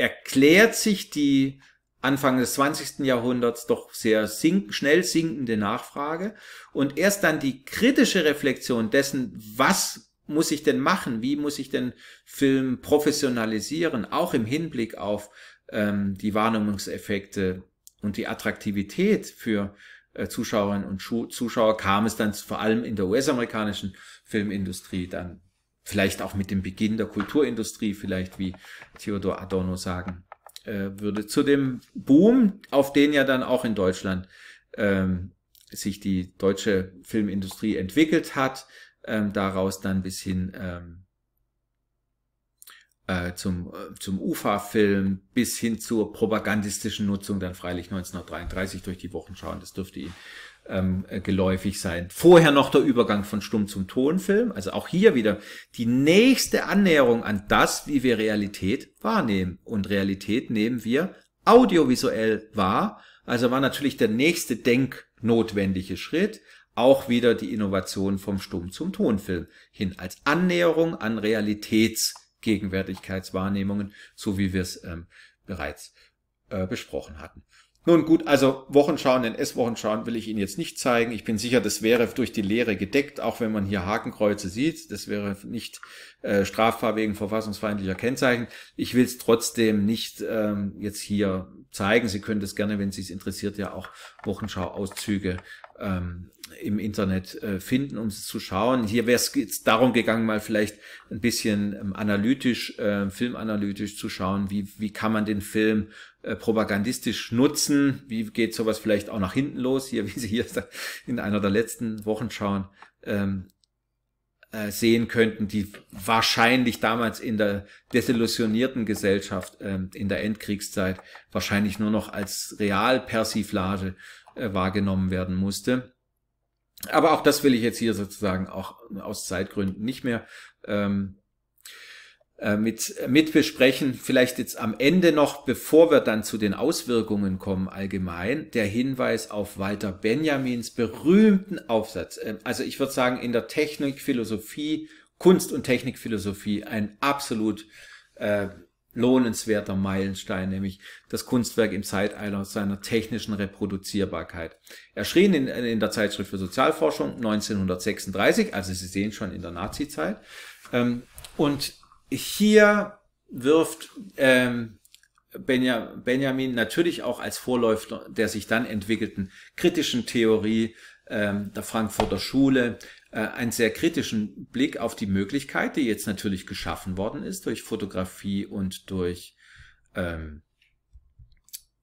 erklärt sich die Anfang des 20. Jahrhunderts doch sehr sink schnell sinkende Nachfrage und erst dann die kritische Reflexion dessen, was muss ich denn machen, wie muss ich denn Film professionalisieren, auch im Hinblick auf ähm, die Wahrnehmungseffekte und die Attraktivität für äh, Zuschauerinnen und Schu Zuschauer kam es dann vor allem in der US-amerikanischen Filmindustrie dann vielleicht auch mit dem Beginn der Kulturindustrie, vielleicht wie Theodor Adorno sagen äh, würde, zu dem Boom, auf den ja dann auch in Deutschland ähm, sich die deutsche Filmindustrie entwickelt hat, ähm, daraus dann bis hin ähm, äh, zum, äh, zum UFA-Film, bis hin zur propagandistischen Nutzung, dann freilich 1933 durch die Wochenschauen, das dürfte Ihnen ähm, äh, geläufig sein. Vorher noch der Übergang von Stumm zum Tonfilm, also auch hier wieder die nächste Annäherung an das, wie wir Realität wahrnehmen. Und Realität nehmen wir audiovisuell wahr, also war natürlich der nächste denknotwendige Schritt auch wieder die Innovation vom Stumm zum Tonfilm hin als Annäherung an Realitätsgegenwärtigkeitswahrnehmungen, so wie wir es ähm, bereits äh, besprochen hatten. Nun gut, also Wochenschauen, NS-Wochenschauen will ich Ihnen jetzt nicht zeigen. Ich bin sicher, das wäre durch die Lehre gedeckt, auch wenn man hier Hakenkreuze sieht. Das wäre nicht äh, strafbar wegen verfassungsfeindlicher Kennzeichen. Ich will es trotzdem nicht ähm, jetzt hier zeigen. Sie können das gerne, wenn Sie es interessiert, ja auch Wochenschauauszüge ähm, im Internet äh, finden, um es zu schauen. Hier wäre es darum gegangen, mal vielleicht ein bisschen ähm, analytisch, äh, filmanalytisch zu schauen, wie, wie kann man den Film äh, propagandistisch nutzen, wie geht sowas vielleicht auch nach hinten los, hier, [LAUGHS] wie Sie hier in einer der letzten Wochen schauen, ähm, äh, sehen könnten, die wahrscheinlich damals in der desillusionierten Gesellschaft, ähm, in der Endkriegszeit, wahrscheinlich nur noch als Realpersiflage äh, wahrgenommen werden musste aber auch das will ich jetzt hier sozusagen auch aus Zeitgründen nicht mehr ähm, äh, mit, mit besprechen. Vielleicht jetzt am Ende noch, bevor wir dann zu den Auswirkungen kommen allgemein, der Hinweis auf Walter Benjamins berühmten Aufsatz. Ähm, also ich würde sagen, in der Technikphilosophie, Kunst und Technikphilosophie ein absolut äh, lohnenswerter Meilenstein, nämlich das Kunstwerk im Zeitalter seiner technischen Reproduzierbarkeit. Erschien in, in der Zeitschrift für Sozialforschung 1936, also Sie sehen schon in der Nazi-Zeit. Ähm, und hier wirft ähm, Benjamin natürlich auch als Vorläufer der sich dann entwickelten kritischen Theorie ähm, der Frankfurter Schule äh, einen sehr kritischen Blick auf die Möglichkeit, die jetzt natürlich geschaffen worden ist durch Fotografie und durch ähm,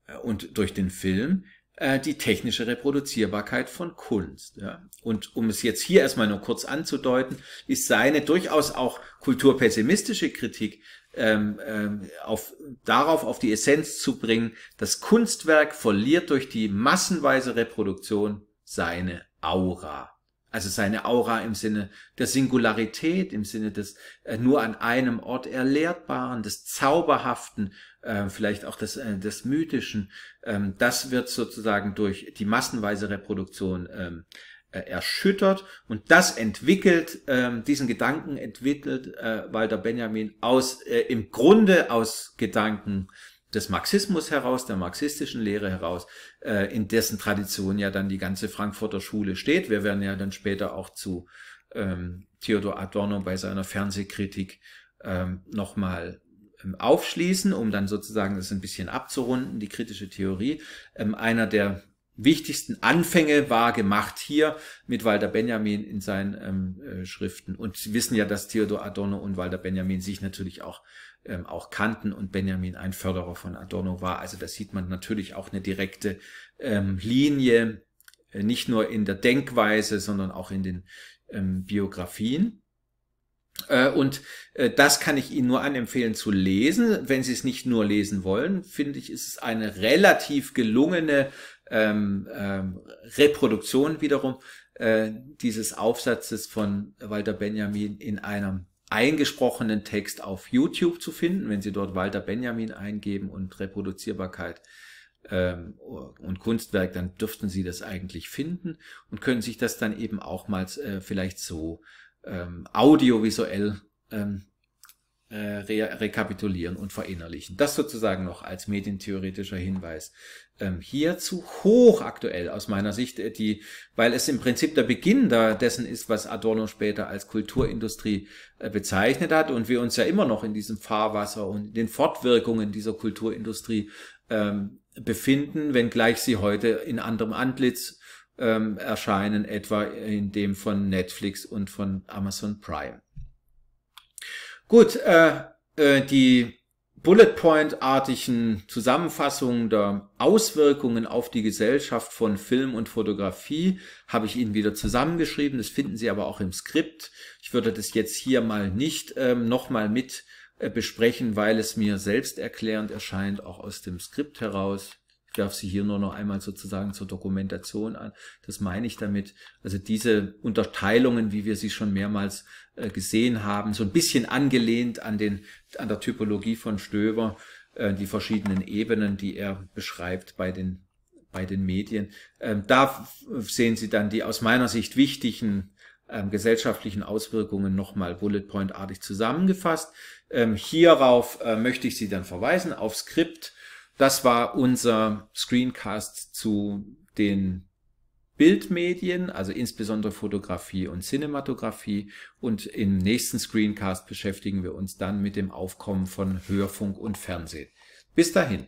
äh, und durch den Film, äh, die technische Reproduzierbarkeit von Kunst. Ja. Und um es jetzt hier erstmal nur kurz anzudeuten, ist seine durchaus auch kulturpessimistische Kritik ähm, ähm, auf, darauf auf die Essenz zu bringen, das Kunstwerk verliert durch die massenweise Reproduktion seine Aura. Also seine Aura im Sinne der Singularität, im Sinne des äh, nur an einem Ort erlehrbaren, des Zauberhaften, äh, vielleicht auch des, äh, des Mythischen, ähm, das wird sozusagen durch die massenweise Reproduktion ähm, äh, erschüttert und das entwickelt, ähm, diesen Gedanken entwickelt äh, Walter Benjamin aus äh, im Grunde aus Gedanken des Marxismus heraus, der marxistischen Lehre heraus, äh, in dessen Tradition ja dann die ganze Frankfurter Schule steht. Wir werden ja dann später auch zu ähm, Theodor Adorno bei seiner Fernsehkritik ähm, nochmal ähm, aufschließen, um dann sozusagen das ein bisschen abzurunden, die kritische Theorie. Ähm, einer der wichtigsten Anfänge war gemacht hier mit Walter Benjamin in seinen ähm, äh, Schriften. Und Sie wissen ja, dass Theodor Adorno und Walter Benjamin sich natürlich auch ähm, auch kannten und Benjamin ein Förderer von Adorno war. Also das sieht man natürlich auch eine direkte ähm, Linie, äh, nicht nur in der Denkweise, sondern auch in den ähm, Biografien. Äh, und äh, das kann ich Ihnen nur anempfehlen zu lesen. Wenn Sie es nicht nur lesen wollen, finde ich, ist es eine relativ gelungene ähm, ähm, Reproduktion wiederum äh, dieses Aufsatzes von Walter Benjamin in einem eingesprochenen Text auf YouTube zu finden, wenn Sie dort Walter Benjamin eingeben und Reproduzierbarkeit ähm, und Kunstwerk, dann dürften Sie das eigentlich finden und können sich das dann eben auch mal äh, vielleicht so ähm, audiovisuell ähm, äh, re rekapitulieren und verinnerlichen. Das sozusagen noch als medientheoretischer Hinweis. Ähm, hierzu hochaktuell aus meiner Sicht, äh, die, weil es im Prinzip der Beginn da dessen ist, was Adorno später als Kulturindustrie äh, bezeichnet hat und wir uns ja immer noch in diesem Fahrwasser und den Fortwirkungen dieser Kulturindustrie ähm, befinden, wenngleich sie heute in anderem Antlitz ähm, erscheinen, etwa in dem von Netflix und von Amazon Prime. Gut, äh, äh, die Bullet Point-artigen Zusammenfassungen der Auswirkungen auf die Gesellschaft von Film und Fotografie habe ich Ihnen wieder zusammengeschrieben. Das finden Sie aber auch im Skript. Ich würde das jetzt hier mal nicht ähm, nochmal mit äh, besprechen, weil es mir selbsterklärend erscheint, auch aus dem Skript heraus. Ich darf sie hier nur noch einmal sozusagen zur Dokumentation an. Das meine ich damit. Also diese Unterteilungen, wie wir sie schon mehrmals äh, gesehen haben, so ein bisschen angelehnt an, den, an der Typologie von Stöber, äh, die verschiedenen Ebenen, die er beschreibt bei den, bei den Medien. Ähm, da sehen Sie dann die aus meiner Sicht wichtigen ähm, gesellschaftlichen Auswirkungen nochmal bullet point-artig zusammengefasst. Ähm, hierauf äh, möchte ich Sie dann verweisen auf Skript. Das war unser Screencast zu den Bildmedien, also insbesondere Fotografie und Cinematografie. Und im nächsten Screencast beschäftigen wir uns dann mit dem Aufkommen von Hörfunk und Fernsehen. Bis dahin.